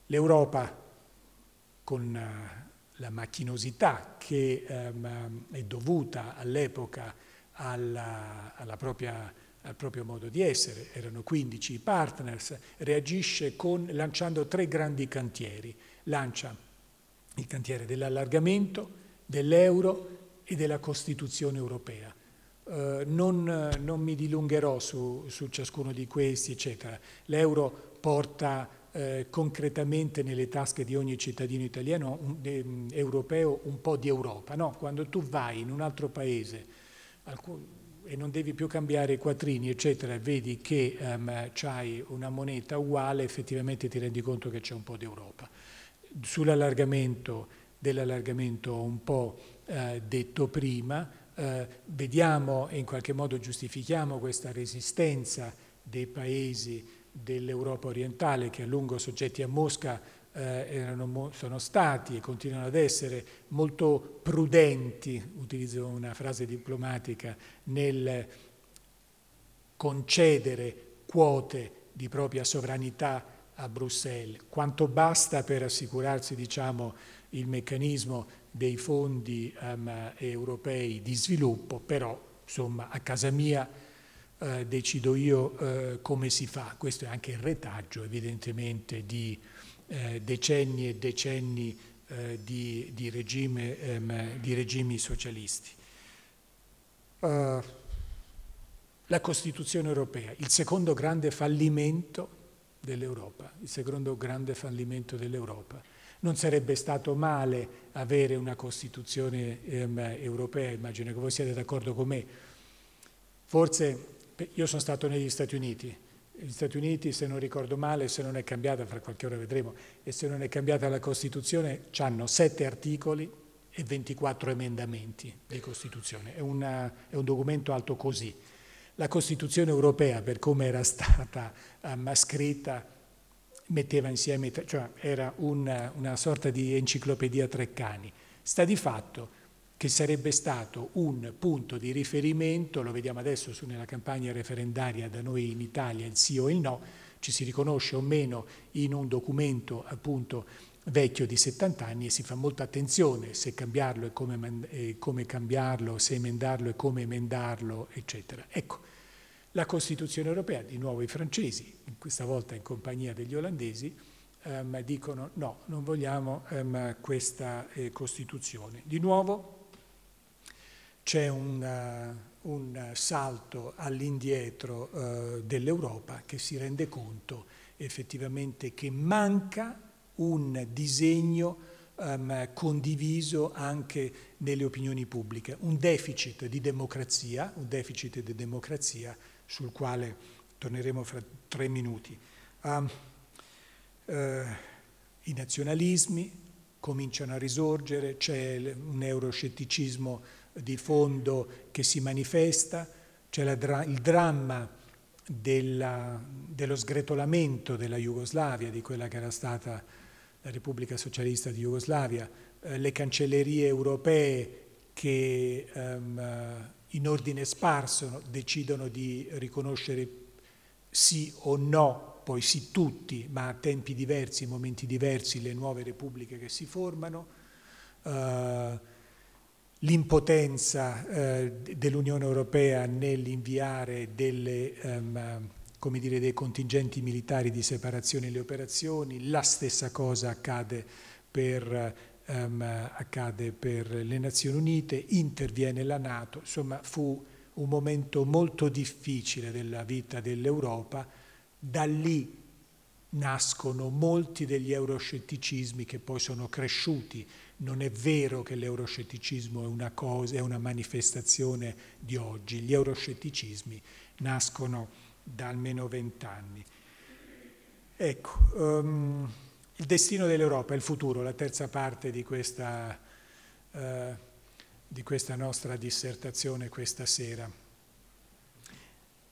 L'Europa con uh, la macchinosità che um, è dovuta all'epoca alla, alla propria, al proprio modo di essere, erano 15 i partners, reagisce con, lanciando tre grandi cantieri, lancia il cantiere dell'allargamento, dell'euro e della Costituzione europea. Eh, non, non, mi dilungherò su, su, ciascuno di questi, eccetera. L'euro porta eh, concretamente nelle tasche di ogni cittadino italiano, un, eh, europeo, un po' di Europa. No? Quando tu vai in un altro paese alcun, e non devi più cambiare i quattrini, eccetera, vedi che um, ehm, hai una moneta uguale, effettivamente ti rendi conto che c'è un po' d'Europa. Sull'allargamento, dell'allargamento un po' eh, detto prima, eh, vediamo e in qualche modo giustifichiamo questa resistenza dei paesi dell'Europa orientale che a lungo soggetti a Mosca eh, erano, sono stati e continuano ad essere molto prudenti, utilizzo una frase diplomatica, nel concedere quote di propria sovranità a Bruxelles. Quanto basta per assicurarsi diciamo, il meccanismo dei fondi um, europei di sviluppo, però insomma, a casa mia eh, decido io eh, come si fa. Questo è anche il retaggio evidentemente di eh, decenni e decenni eh, di, di, regime, ehm, di, regimi socialisti. Uh, la Costituzione europea, il secondo grande fallimento dell'Europa, il secondo grande fallimento dell'Europa. Non sarebbe stato male avere una Costituzione ehm, europea, immagino che voi siate d'accordo con me. Forse io sono stato negli Stati Uniti, gli Stati Uniti, se non ricordo male, se non è cambiata, fra qualche ora vedremo, e se non è cambiata la Costituzione, hanno sette articoli e 24 emendamenti di Costituzione. È, una, è un documento alto così. La Costituzione europea, per come era stata um, eh, scritta, metteva insieme, cioè era una, una sorta di enciclopedia Treccani. Sta di fatto che sarebbe stato un punto di riferimento, lo vediamo adesso nella campagna referendaria da noi in Italia, il sì o il no, ci si riconosce o meno in un documento appunto vecchio di 70 anni e si fa molta attenzione se cambiarlo e come, e come cambiarlo, se emendarlo e come emendarlo, eccetera. Ecco, la Costituzione europea, di nuovo i francesi, questa volta in compagnia degli olandesi, ehm, dicono no, non vogliamo ehm, questa eh, Costituzione. Di nuovo c'è un, eh, un, salto all'indietro eh, dell'Europa che si rende conto effettivamente che manca un disegno ehm, condiviso anche nelle opinioni pubbliche, un deficit di democrazia, un deficit di democrazia sul quale torneremo fra tre minuti. Um, eh, I nazionalismi cominciano a risorgere, c'è un euroscetticismo di fondo che si manifesta, c'è dra il dramma della, dello sgretolamento della Jugoslavia, di quella che era stata la Repubblica Socialista di Jugoslavia, eh, le cancellerie europee che ehm, eh, in ordine sparso decidono di riconoscere sì o no, poi sì tutti, ma a tempi diversi, momenti diversi, le nuove repubbliche che si formano. Eh, l'impotenza eh, dell'Unione Europea nell'inviare delle, ehm, dire, dei contingenti militari di separazione alle operazioni, la stessa cosa accade per, ehm, accade per le Nazioni Unite, interviene la Nato, insomma fu un momento molto difficile della vita dell'Europa, da lì nascono molti degli euroscetticismi che poi sono cresciuti non è vero che l'euroscetticismo è una, cosa, è una manifestazione di oggi, gli euroscetticismi nascono da almeno vent'anni. Ecco, um, il destino dell'Europa, il futuro, la terza parte di questa, uh, di questa nostra dissertazione questa sera.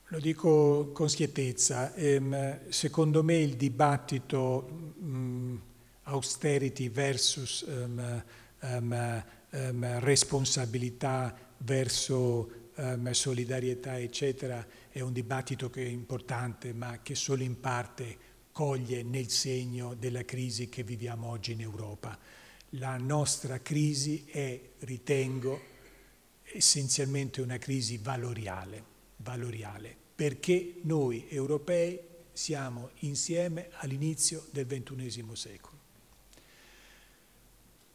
Lo dico con schiettezza, ehm, secondo me il dibattito... Um, austerity versus um, um, um, responsabilità verso um, solidarietà eccetera è un dibattito che è importante ma che solo in parte coglie nel segno della crisi che viviamo oggi in Europa. La nostra crisi è, ritengo, essenzialmente una crisi valoriale, valoriale perché noi europei siamo insieme all'inizio del XXI secolo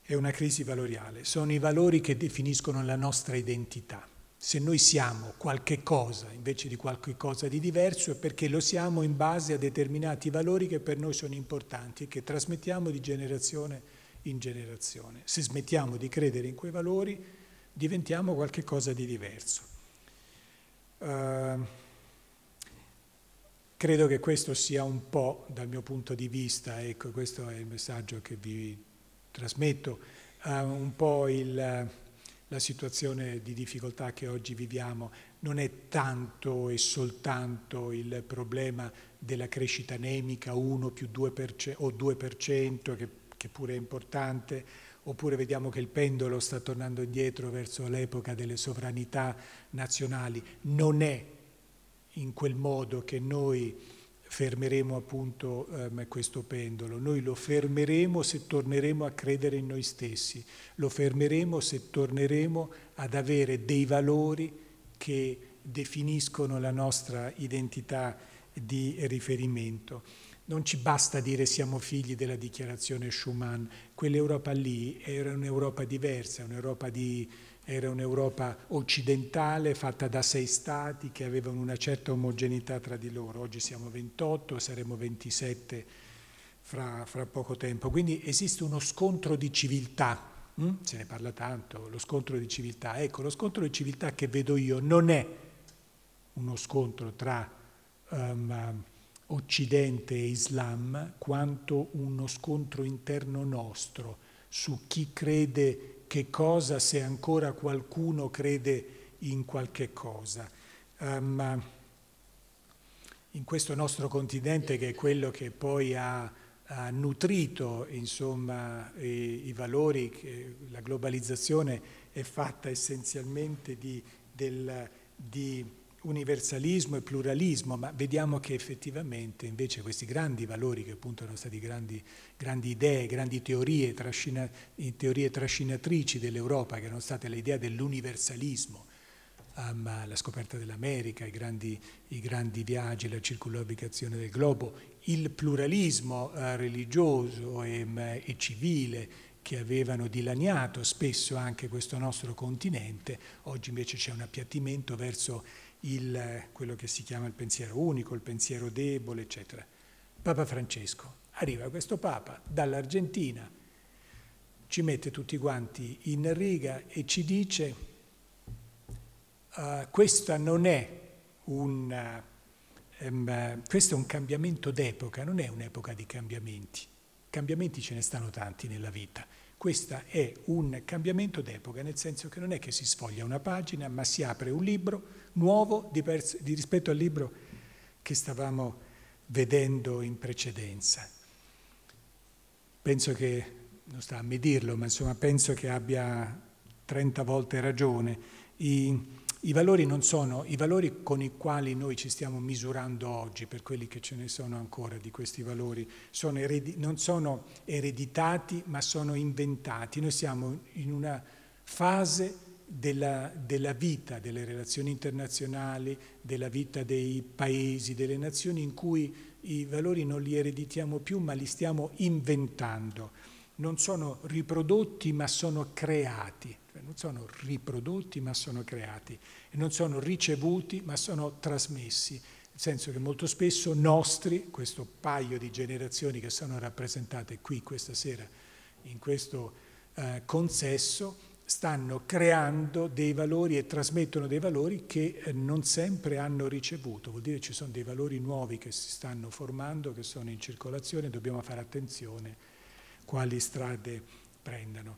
è una crisi valoriale, sono i valori che definiscono la nostra identità. Se noi siamo qualche cosa invece di qualche cosa di diverso è perché lo siamo in base a determinati valori che per noi sono importanti e che trasmettiamo di generazione in generazione. Se smettiamo di credere in quei valori diventiamo qualche cosa di diverso. Uh, credo che questo sia un po', dal mio punto di vista, ecco questo è il messaggio che vi trasmetto uh, un po' il, la situazione di difficoltà che oggi viviamo non è tanto e soltanto il problema della crescita anemica 1 più 2% o 2% che, che pure è importante, oppure vediamo che il pendolo sta tornando indietro verso l'epoca delle sovranità nazionali. Non è in quel modo che noi fermeremo appunto ehm, questo pendolo, noi lo fermeremo se torneremo a credere in noi stessi, lo fermeremo se torneremo ad avere dei valori che definiscono la nostra identità di riferimento. Non ci basta dire siamo figli della dichiarazione Schumann, quell'Europa lì era un'Europa diversa, un'Europa di era un'Europa occidentale fatta da sei stati che avevano una certa omogeneità tra di loro, oggi siamo 28, saremo 27 fra, fra poco tempo, quindi esiste uno scontro di civiltà, mm? se ne parla tanto, lo scontro di civiltà, ecco lo scontro di civiltà che vedo io non è uno scontro tra um, Occidente e Islam quanto uno scontro interno nostro su chi crede che cosa se ancora qualcuno crede in qualche cosa. Um, in questo nostro continente che è quello che poi ha, ha nutrito insomma, i, i, valori, che la globalizzazione è fatta essenzialmente di, del, di universalismo e pluralismo, ma vediamo che effettivamente invece questi grandi valori, che appunto erano stati grandi, grandi idee, grandi teorie, trascina, teorie trascinatrici dell'Europa, che erano state l'idea dell'universalismo, um, la scoperta dell'America, i grandi, i grandi viaggi, la circulazione del globo, il pluralismo uh, religioso e, um, e civile, che avevano dilaniato spesso anche questo nostro continente, oggi invece c'è un appiattimento verso il, quello che si chiama il pensiero unico, il pensiero debole, eccetera. Papa Francesco. Arriva questo Papa dall'Argentina, ci mette tutti quanti in riga e ci dice uh, questa non è un, um, questo è un cambiamento d'epoca, non è un'epoca di cambiamenti. Cambiamenti ce ne stanno tanti nella vita questo è un cambiamento d'epoca, nel senso che non è che si sfoglia una pagina, ma si apre un libro nuovo di di rispetto al libro che stavamo vedendo in precedenza. Penso che, non sta a me dirlo, ma insomma penso che abbia 30 volte ragione. I, i valori non sono i valori con i quali noi ci stiamo misurando oggi, per quelli che ce ne sono ancora di questi valori, sono non sono ereditati ma sono inventati. Noi siamo in una fase della, della, vita, delle relazioni internazionali, della vita dei paesi, delle nazioni in cui i valori non li ereditiamo più ma li stiamo inventando non sono riprodotti ma sono creati, cioè, non sono riprodotti ma sono creati, e non sono ricevuti ma sono trasmessi, nel senso che molto spesso nostri, questo paio di generazioni che sono rappresentate qui questa sera in questo eh, consesso, stanno creando dei valori e trasmettono dei valori che eh, non sempre hanno ricevuto, vuol dire che ci sono dei valori nuovi che si stanno formando, che sono in circolazione, dobbiamo fare attenzione quali strade prendano.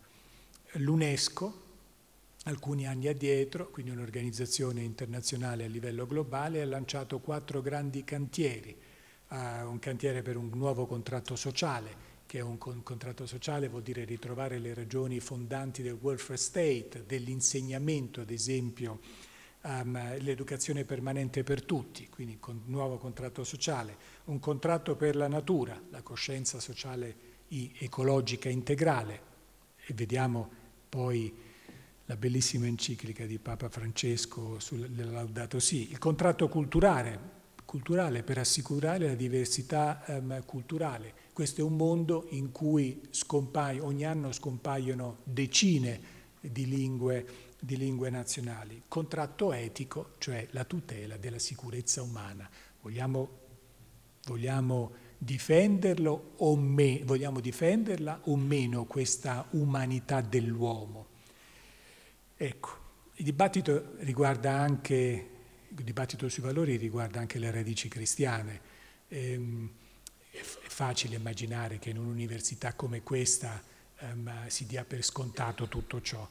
L'UNESCO, alcuni anni addietro, quindi un'organizzazione internazionale a livello globale, ha lanciato quattro grandi cantieri, un cantiere per un nuovo contratto sociale, che è un contratto sociale vuol dire ritrovare le ragioni fondanti del welfare state, dell'insegnamento ad esempio, um, l'educazione permanente per tutti, quindi con nuovo contratto sociale, un contratto per la natura, la coscienza sociale ecologica integrale e vediamo poi la bellissima enciclica di Papa Francesco sul Laudato Si, il contratto culturale, culturale, per assicurare la diversità ehm, culturale. Questo è un mondo in cui ogni anno scompaiono decine di lingue, di lingue nazionali. Contratto etico, cioè la tutela della sicurezza umana. Vogliamo, vogliamo difenderlo o me, vogliamo difenderla o meno questa umanità dell'uomo. Ecco, il dibattito, riguarda anche, il dibattito sui valori riguarda anche le radici cristiane. Ehm, è, facile immaginare che in un'università come questa ehm, si dia per scontato tutto ciò.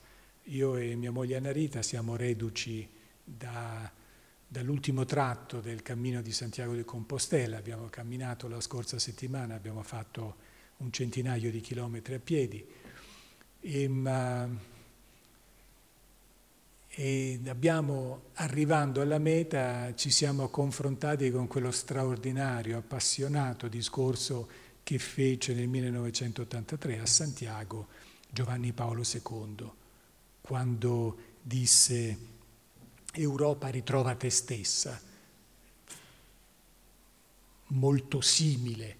Io e mia moglie Anarita siamo reduci da dall'ultimo tratto del cammino di Santiago di Compostela, abbiamo camminato la scorsa settimana, abbiamo fatto un centinaio di chilometri a piedi e, ma, e abbiamo, arrivando alla meta ci siamo confrontati con quello straordinario, appassionato discorso che fece nel 1983 a Santiago Giovanni Paolo II, quando disse Europa ritrova te stessa, molto simile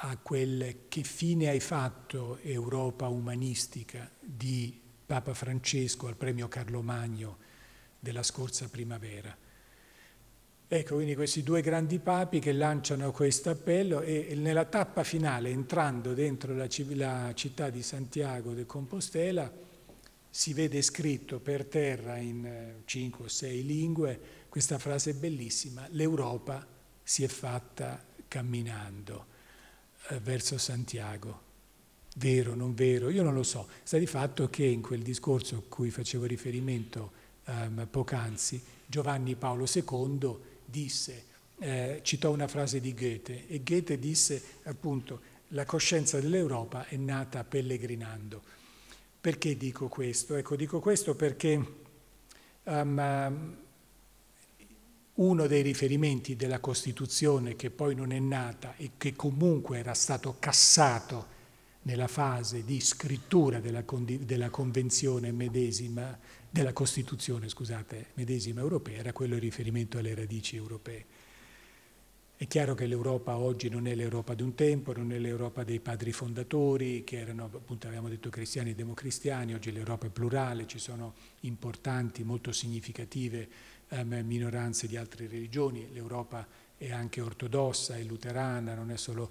a quel che fine hai fatto Europa umanistica di Papa Francesco al premio Carlo Magno della scorsa primavera. Ecco, quindi questi due grandi papi che lanciano questo appello e nella tappa finale, entrando dentro la, la città di Santiago de Compostela, si vede scritto per terra in 5 eh, o 6 lingue questa frase bellissima, l'Europa si è fatta camminando eh, verso Santiago. Vero, non vero, io non lo so. Sta di fatto che in quel discorso a cui facevo riferimento ehm, poc'anzi, Giovanni Paolo II disse, eh, citò una frase di Goethe, e Goethe disse appunto la coscienza dell'Europa è nata pellegrinando. Perché dico questo? Ecco, dico questo perché um, uno dei riferimenti della Costituzione che poi non è nata e che comunque era stato cassato nella fase di scrittura della, della Convenzione medesima, della Costituzione, scusate, medesima europea, era quello il riferimento alle radici europee. È chiaro che l'Europa oggi non è l'Europa di un tempo, non è l'Europa dei padri fondatori, che erano appunto, abbiamo detto, cristiani e democristiani, oggi l'Europa è plurale, ci sono importanti, molto significative ehm, minoranze di altre religioni, l'Europa è anche ortodossa, è luterana, non è solo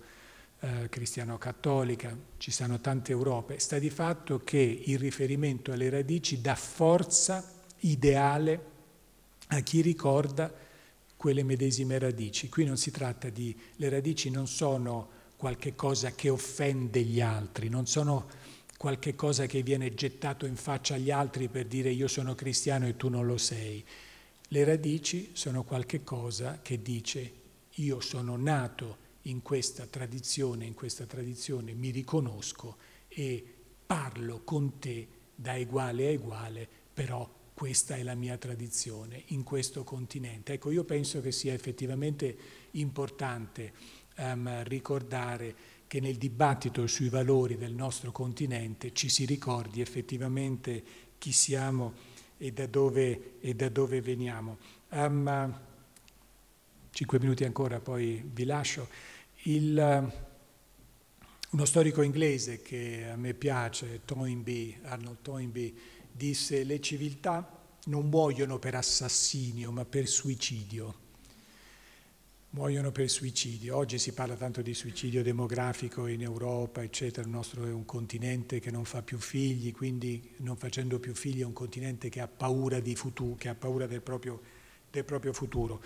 eh, cristiano-cattolica, ci sono tante Europe. Sta di fatto che il riferimento alle radici dà forza ideale a chi ricorda quelle medesime radici. Qui non si tratta di, le radici non sono qualche cosa che offende gli altri, non sono qualche cosa che viene gettato in faccia agli altri per dire io sono cristiano e tu non lo sei. Le radici sono qualche cosa che dice io sono nato in questa tradizione, in questa tradizione mi riconosco e parlo con te da uguale a uguale, però questa è la mia tradizione in questo continente. Ecco, io penso che sia effettivamente importante um, ricordare che nel dibattito sui valori del nostro continente ci si ricordi effettivamente chi siamo e da dove, e da dove veniamo. Um, cinque minuti ancora, poi vi lascio. Il, uno storico inglese che a me piace, Toynbee, Arnold Toynbee, disse le civiltà non muoiono per assassinio ma per suicidio. Muoiono per suicidio. Oggi si parla tanto di suicidio demografico in Europa, eccetera. Il nostro è un continente che non fa più figli, quindi non facendo più figli è un continente che ha paura, futuro, che ha paura del, proprio, del proprio futuro.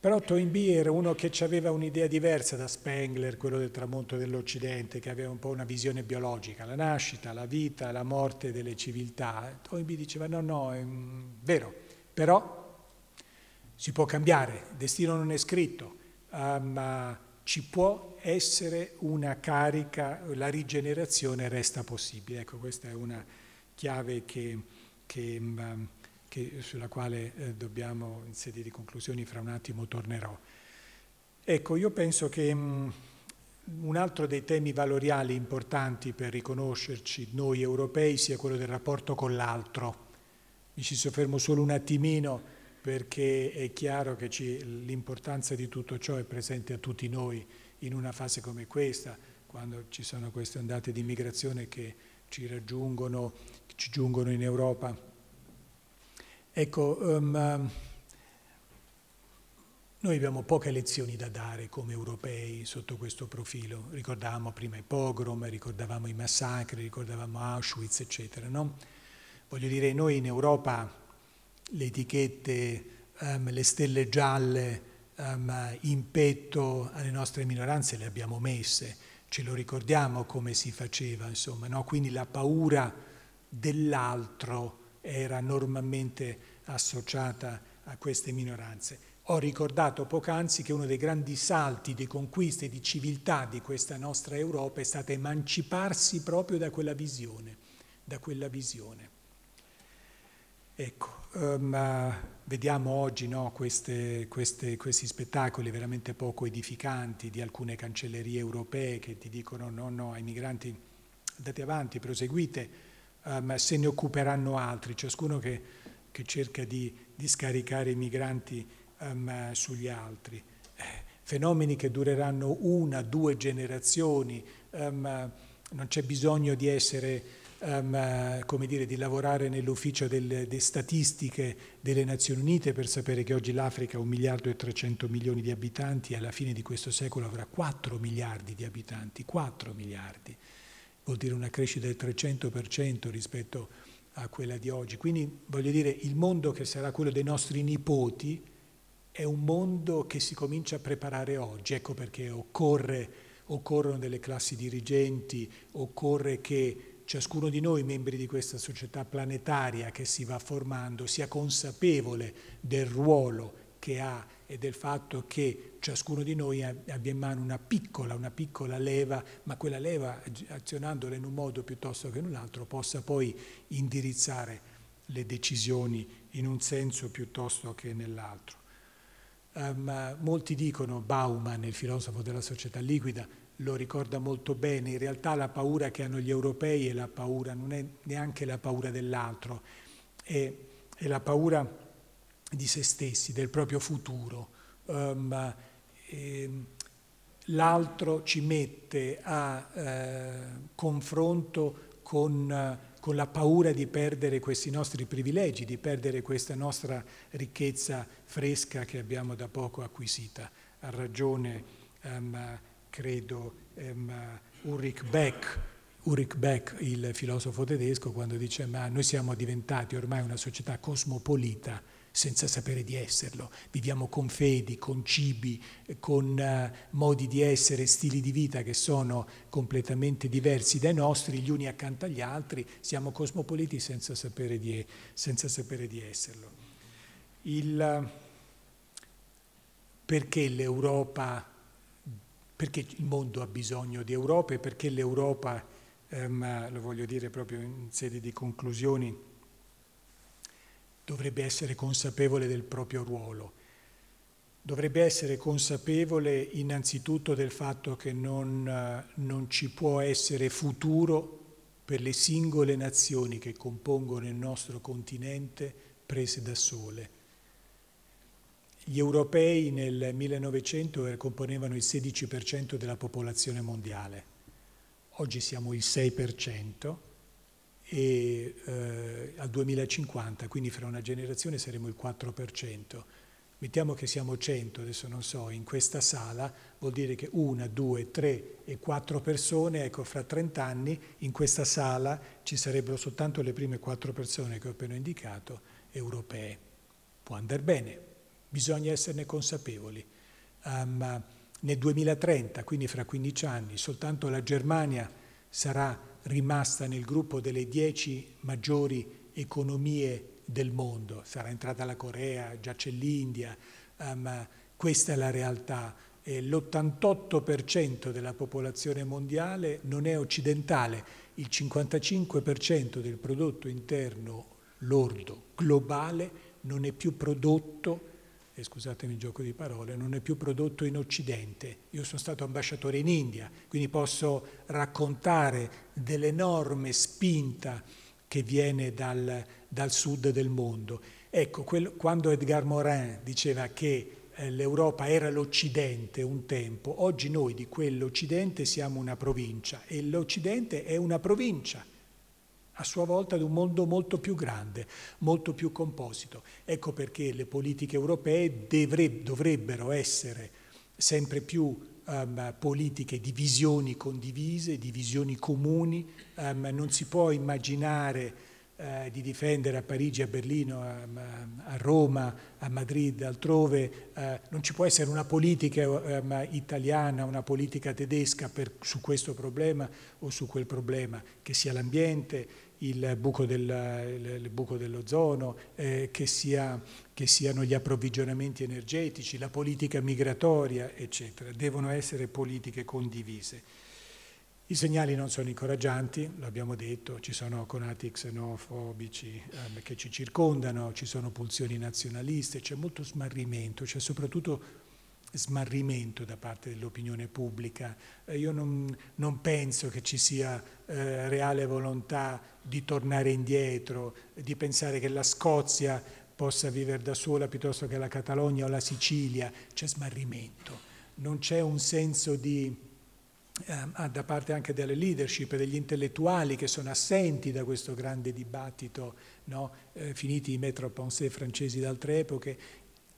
Però Toynbee era uno che aveva un'idea diversa da Spengler, quello del tramonto dell'Occidente, che aveva un po' una visione biologica, la nascita, la vita, la morte delle civiltà. Toynbee diceva no, no, è mm, vero, però si può cambiare, destino non è scritto, ah, ma ci può essere una carica, la rigenerazione resta possibile. Ecco, questa è una chiave che, che mm, che, sulla quale eh, dobbiamo, in sede di conclusioni, fra un attimo tornerò. Ecco, io penso che mh, mm, un altro dei temi valoriali importanti per riconoscerci noi europei sia quello del rapporto con l'altro. Mi ci soffermo solo un attimino perché è chiaro che l'importanza di tutto ciò è presente a tutti noi in una fase come questa, quando ci sono queste ondate di immigrazione che ci raggiungono, ci giungono in Europa Ecco, um, noi abbiamo poche lezioni da dare come europei sotto questo profilo. Ricordavamo prima i pogrom, ricordavamo i massacri, ricordavamo Auschwitz, eccetera. No? Voglio dire, noi in Europa le etichette, um, le stelle gialle um, in petto alle nostre minoranze le abbiamo messe, ce lo ricordiamo come si faceva, insomma. No? Quindi la paura dell'altro era normalmente associata a queste minoranze. Ho ricordato poc'anzi che uno dei grandi salti di conquista e di civiltà di questa nostra Europa è stato emanciparsi proprio da quella visione. Da quella visione. Ecco, um, vediamo oggi no, queste, queste, questi spettacoli veramente poco edificanti di alcune cancellerie europee che ti dicono no, no, ai migranti andate avanti, proseguite, um, se ne occuperanno altri, ciascuno che che cerca di, di scaricare i migranti um, sugli altri. Eh, fenomeni che dureranno una, due generazioni, um, non c'è bisogno di essere Um, come dire, di lavorare nell'ufficio delle, delle, statistiche delle Nazioni Unite per sapere che oggi l'Africa ha 1 miliardo e 300 milioni di abitanti e alla fine di questo secolo avrà 4 miliardi di abitanti, 4 miliardi, vuol dire una crescita del 300% rispetto a a quella di oggi. Quindi voglio dire, il mondo che sarà quello dei nostri nipoti è un mondo che si comincia a preparare oggi, ecco perché occorre, occorrono delle classi dirigenti, occorre che ciascuno di noi, membri di questa società planetaria che si va formando, sia consapevole del ruolo che ha e del fatto che ciascuno di noi abbia in mano una piccola, una piccola leva, ma quella leva azionandola in un modo piuttosto che in un altro possa poi indirizzare le decisioni in un senso piuttosto che nell'altro. Um, molti dicono, Bauman, il filosofo della società liquida, lo ricorda molto bene, in realtà la paura che hanno gli europei è la paura, non è neanche la paura dell'altro, è, è la paura di se stessi, del proprio futuro. Um, ehm, l'altro ci mette a eh, confronto con, con, la paura di perdere questi nostri privilegi, di perdere questa nostra ricchezza fresca che abbiamo da poco acquisita. Ha ragione, um, credo, um, Ulrich Beck, Ulrich Beck, il filosofo tedesco, quando dice ma noi siamo diventati ormai una società cosmopolita, senza sapere di esserlo. Viviamo con fedi, con cibi, con eh, modi di essere, stili di vita che sono completamente diversi dai nostri, gli uni accanto agli altri, siamo cosmopoliti senza sapere di, senza sapere di esserlo. Il, perché l'Europa, perché il mondo ha bisogno di Europa e perché l'Europa, ehm, lo voglio dire proprio in sede di conclusioni, dovrebbe essere consapevole del proprio ruolo, dovrebbe essere consapevole innanzitutto del fatto che non, eh, non ci può essere futuro per le singole nazioni che compongono il nostro continente prese da sole. Gli europei nel 1900 er, componevano il 16% della popolazione mondiale, oggi siamo il 6%, e eh, al 2050, quindi fra una generazione saremo il 4%. Mettiamo che siamo 100, adesso non so, in questa sala vuol dire che una, due, tre e quattro persone, ecco fra 30 anni in questa sala ci sarebbero soltanto le prime quattro persone che ho appena indicato, europee. Può andare bene, bisogna esserne consapevoli. Um, nel 2030, quindi fra 15 anni, soltanto la Germania sarà rimasta nel gruppo delle dieci maggiori economie del mondo. Sarà entrata la Corea, già c'è l'India, ma ehm, questa è la realtà. L'88% della popolazione mondiale non è occidentale, il 55% del prodotto interno lordo globale non è più prodotto e scusatemi il gioco di parole, non è più prodotto in Occidente. Io sono stato ambasciatore in India, quindi posso raccontare dell'enorme spinta che viene dal, dal, sud del mondo. Ecco, quel, quando Edgar Morin diceva che eh, l'Europa era l'Occidente un tempo, oggi noi di quell'Occidente siamo una provincia e l'Occidente è una provincia a sua volta ad un mondo molto più grande, molto più composito. Ecco perché le politiche europee dovrebbero essere sempre più Um, politiche di visioni condivise, di visioni comuni. Um, non si può immaginare uh, di difendere a Parigi, a Berlino, um, a Roma, a Madrid, altrove. Uh, non ci può essere una politica italiana, una politica tedesca per, su questo problema o su quel problema, che sia l'ambiente, il buco, del, il buco dell'ozono, eh, che, sia, che siano gli approvvigionamenti energetici, la politica migratoria, eccetera. Devono essere politiche condivise. I segnali non sono incoraggianti, l'abbiamo detto, ci sono conati xenofobici eh, che ci circondano, ci sono pulsioni nazionaliste, c'è molto smarrimento, c'è soprattutto smarrimento da parte dell'opinione pubblica. Eh, io non, non, penso che ci sia eh, reale volontà di tornare indietro, di pensare che la Scozia possa vivere da sola piuttosto che la Catalogna o la Sicilia. C'è smarrimento, non c'è un senso di... Eh, da parte anche delle leadership e degli intellettuali che sono assenti da questo grande dibattito, no? eh, finiti i metropensées francesi d'altre epoche,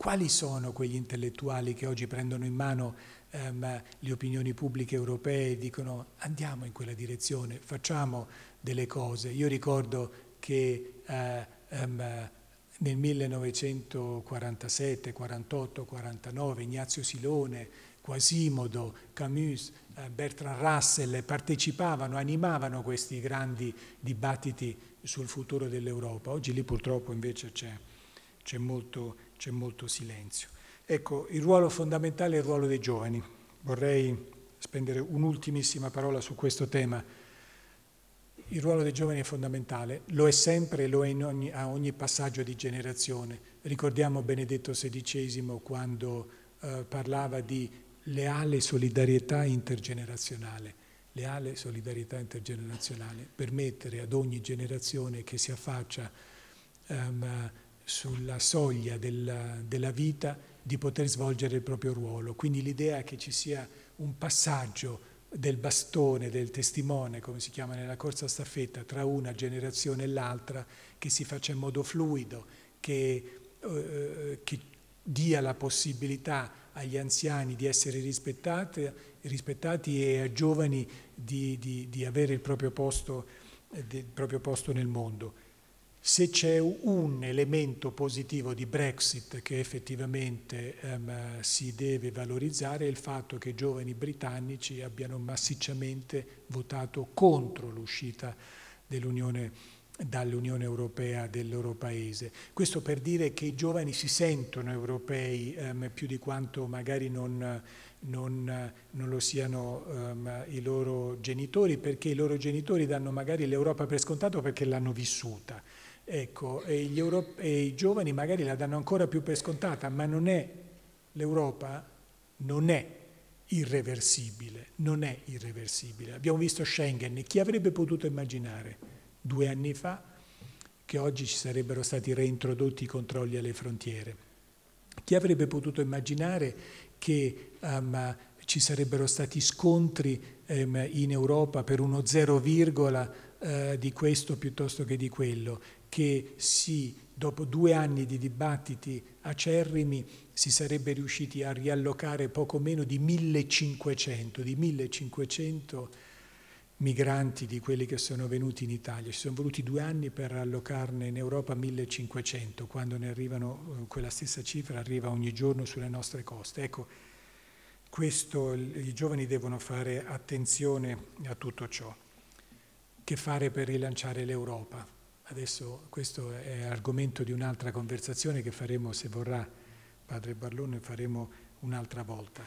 quali sono quegli intellettuali che oggi prendono in mano ehm, le opinioni pubbliche europee e dicono andiamo in quella direzione, facciamo delle cose? Io ricordo che eh, ehm, nel 1947, 48, 49 Ignazio Silone, Quasimodo, Camus, eh, Bertrand Russell partecipavano, animavano questi grandi dibattiti sul futuro dell'Europa. Oggi lì purtroppo invece c'è molto c'è molto silenzio. Ecco, il ruolo fondamentale è il ruolo dei giovani. Vorrei spendere un'ultimissima parola su questo tema. Il ruolo dei giovani è fondamentale, lo è sempre, e lo è ogni, a ogni passaggio di generazione. Ricordiamo Benedetto XVI quando eh, parlava di leale solidarietà intergenerazionale. Leale solidarietà intergenerazionale, permettere ad ogni generazione che si affaccia um, sulla soglia della, della vita di poter svolgere il proprio ruolo. Quindi l'idea che ci sia un passaggio del bastone, del testimone, come si chiama nella corsa a staffetta, tra una generazione e l'altra, che si faccia in modo fluido, che, eh, eh, che dia la possibilità agli anziani di essere rispettati, rispettati e ai giovani di, di, di avere il proprio, posto, il eh, proprio posto nel mondo se c'è un elemento positivo di Brexit che effettivamente um, si deve valorizzare è il fatto che i giovani britannici abbiano massicciamente votato contro l'uscita dall'Unione Europea del loro Paese. Questo per dire che i giovani si sentono europei um, più di quanto magari non, non, non lo siano um, i loro genitori, perché i loro genitori danno magari l'Europa per scontato perché l'hanno vissuta Ecco, e, e i giovani magari la danno ancora più per scontata, ma non è l'Europa, non è irreversibile, non è irreversibile. Abbiamo visto Schengen, chi avrebbe potuto immaginare due anni fa che oggi ci sarebbero stati reintrodotti i controlli alle frontiere? Chi avrebbe potuto immaginare che um, ci sarebbero stati scontri um, in Europa per uno zero virgola uh, di questo piuttosto che di quello? che si, dopo due anni di dibattiti acerrimi si sarebbe riusciti a riallocare poco meno di 1500, di 1500 migranti di quelli che sono venuti in Italia. Ci sono voluti due anni per allocarne in Europa 1500, quando ne arrivano, eh, quella stessa cifra arriva ogni giorno sulle nostre coste. Ecco, questo, i giovani devono fare attenzione a tutto ciò. Che fare per rilanciare l'Europa? Adesso questo è argomento di un'altra conversazione che faremo, se vorrà Padre Barlone, faremo un'altra volta.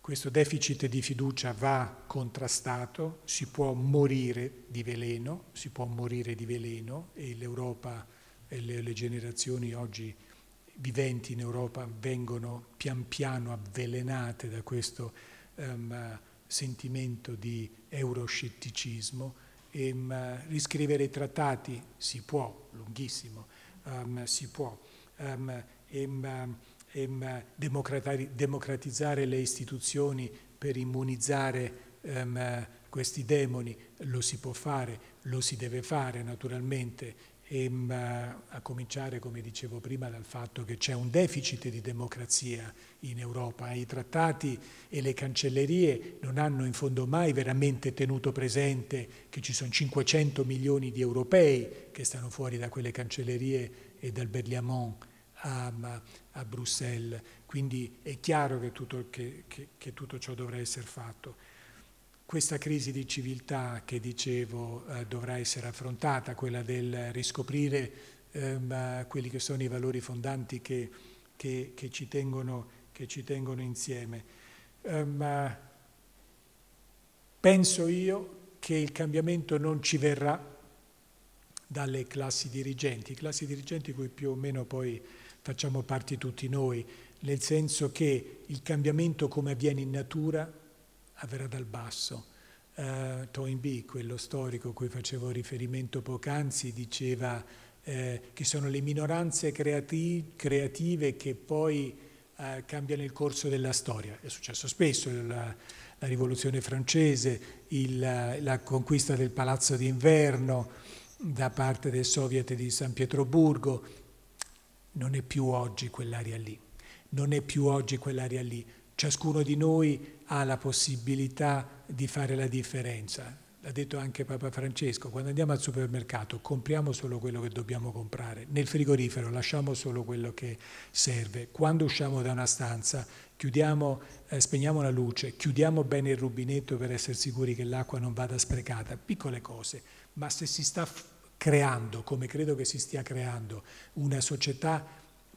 Questo deficit di fiducia va contrastato, si può morire di veleno, si può morire di veleno e l'Europa e le, le generazioni oggi viventi in Europa vengono pian piano avvelenate da questo um, sentimento di euroscetticismo ehm, riscrivere i trattati si può, lunghissimo, ehm, si può, ehm, ehm, ehm democratizzare le istituzioni per immunizzare ehm, questi demoni, lo si può fare, lo si deve fare naturalmente, e, a cominciare, come dicevo prima, dal fatto che c'è un deficit di democrazia in Europa. I trattati e le cancellerie non hanno in fondo mai veramente tenuto presente che ci sono 500 milioni di europei che stanno fuori da quelle cancellerie e dal Berliamont a, a Bruxelles. Quindi è chiaro che tutto, che, che, che tutto ciò dovrà essere fatto questa crisi di civiltà che dicevo eh, dovrà essere affrontata, quella del riscoprire ehm, eh, quelli che sono i valori fondanti che, che, che, ci, tengono, che ci, tengono, insieme. Um, penso io che il cambiamento non ci verrà dalle classi dirigenti, classi dirigenti cui più o meno poi facciamo parte tutti noi, nel senso che il cambiamento come avviene in natura avverrà dal basso. Uh, eh, Toynbee, quello storico a cui facevo riferimento poc'anzi, diceva eh, che sono le minoranze creati creative che poi eh, cambiano il corso della storia. È successo spesso la, la rivoluzione francese, il, la, la conquista del palazzo d'inverno da parte del Soviet di San Pietroburgo. Non è più oggi quell'area lì, non è più oggi quell'area lì. Ciascuno di noi ha la possibilità di fare la differenza. L'ha detto anche Papa Francesco, quando andiamo al supermercato compriamo solo quello che dobbiamo comprare, nel frigorifero lasciamo solo quello che serve, quando usciamo da una stanza chiudiamo, eh, spegniamo la luce, chiudiamo bene il rubinetto per essere sicuri che l'acqua non vada sprecata, piccole cose, ma se si sta creando, come credo che si stia creando, una società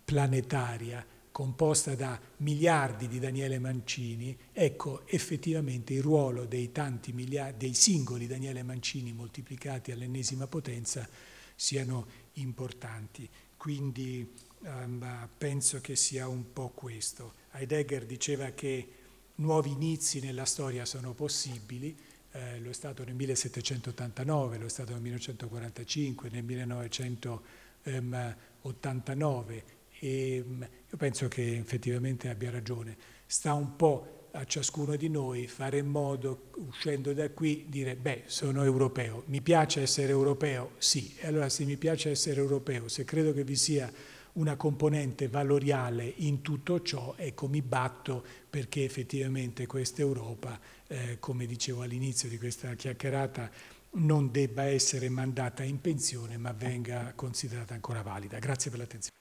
planetaria composta da miliardi di Daniele Mancini, ecco effettivamente il ruolo dei, tanti miliardi, dei singoli Daniele Mancini moltiplicati all'ennesima potenza siano importanti. Quindi um, penso che sia un po' questo. Heidegger diceva che nuovi inizi nella storia sono possibili, eh, lo è stato nel 1789, lo è stato nel 1945, nel 1989, e ehm, io penso che effettivamente abbia ragione. Sta un po' a ciascuno di noi fare in modo, uscendo da qui, dire beh, sono europeo, mi piace essere europeo? Sì. E allora se mi piace essere europeo, se credo che vi sia una componente valoriale in tutto ciò, ecco mi batto perché effettivamente questa Europa, eh, come dicevo all'inizio di questa chiacchierata, non debba essere mandata in pensione ma venga considerata ancora valida. Grazie per l'attenzione.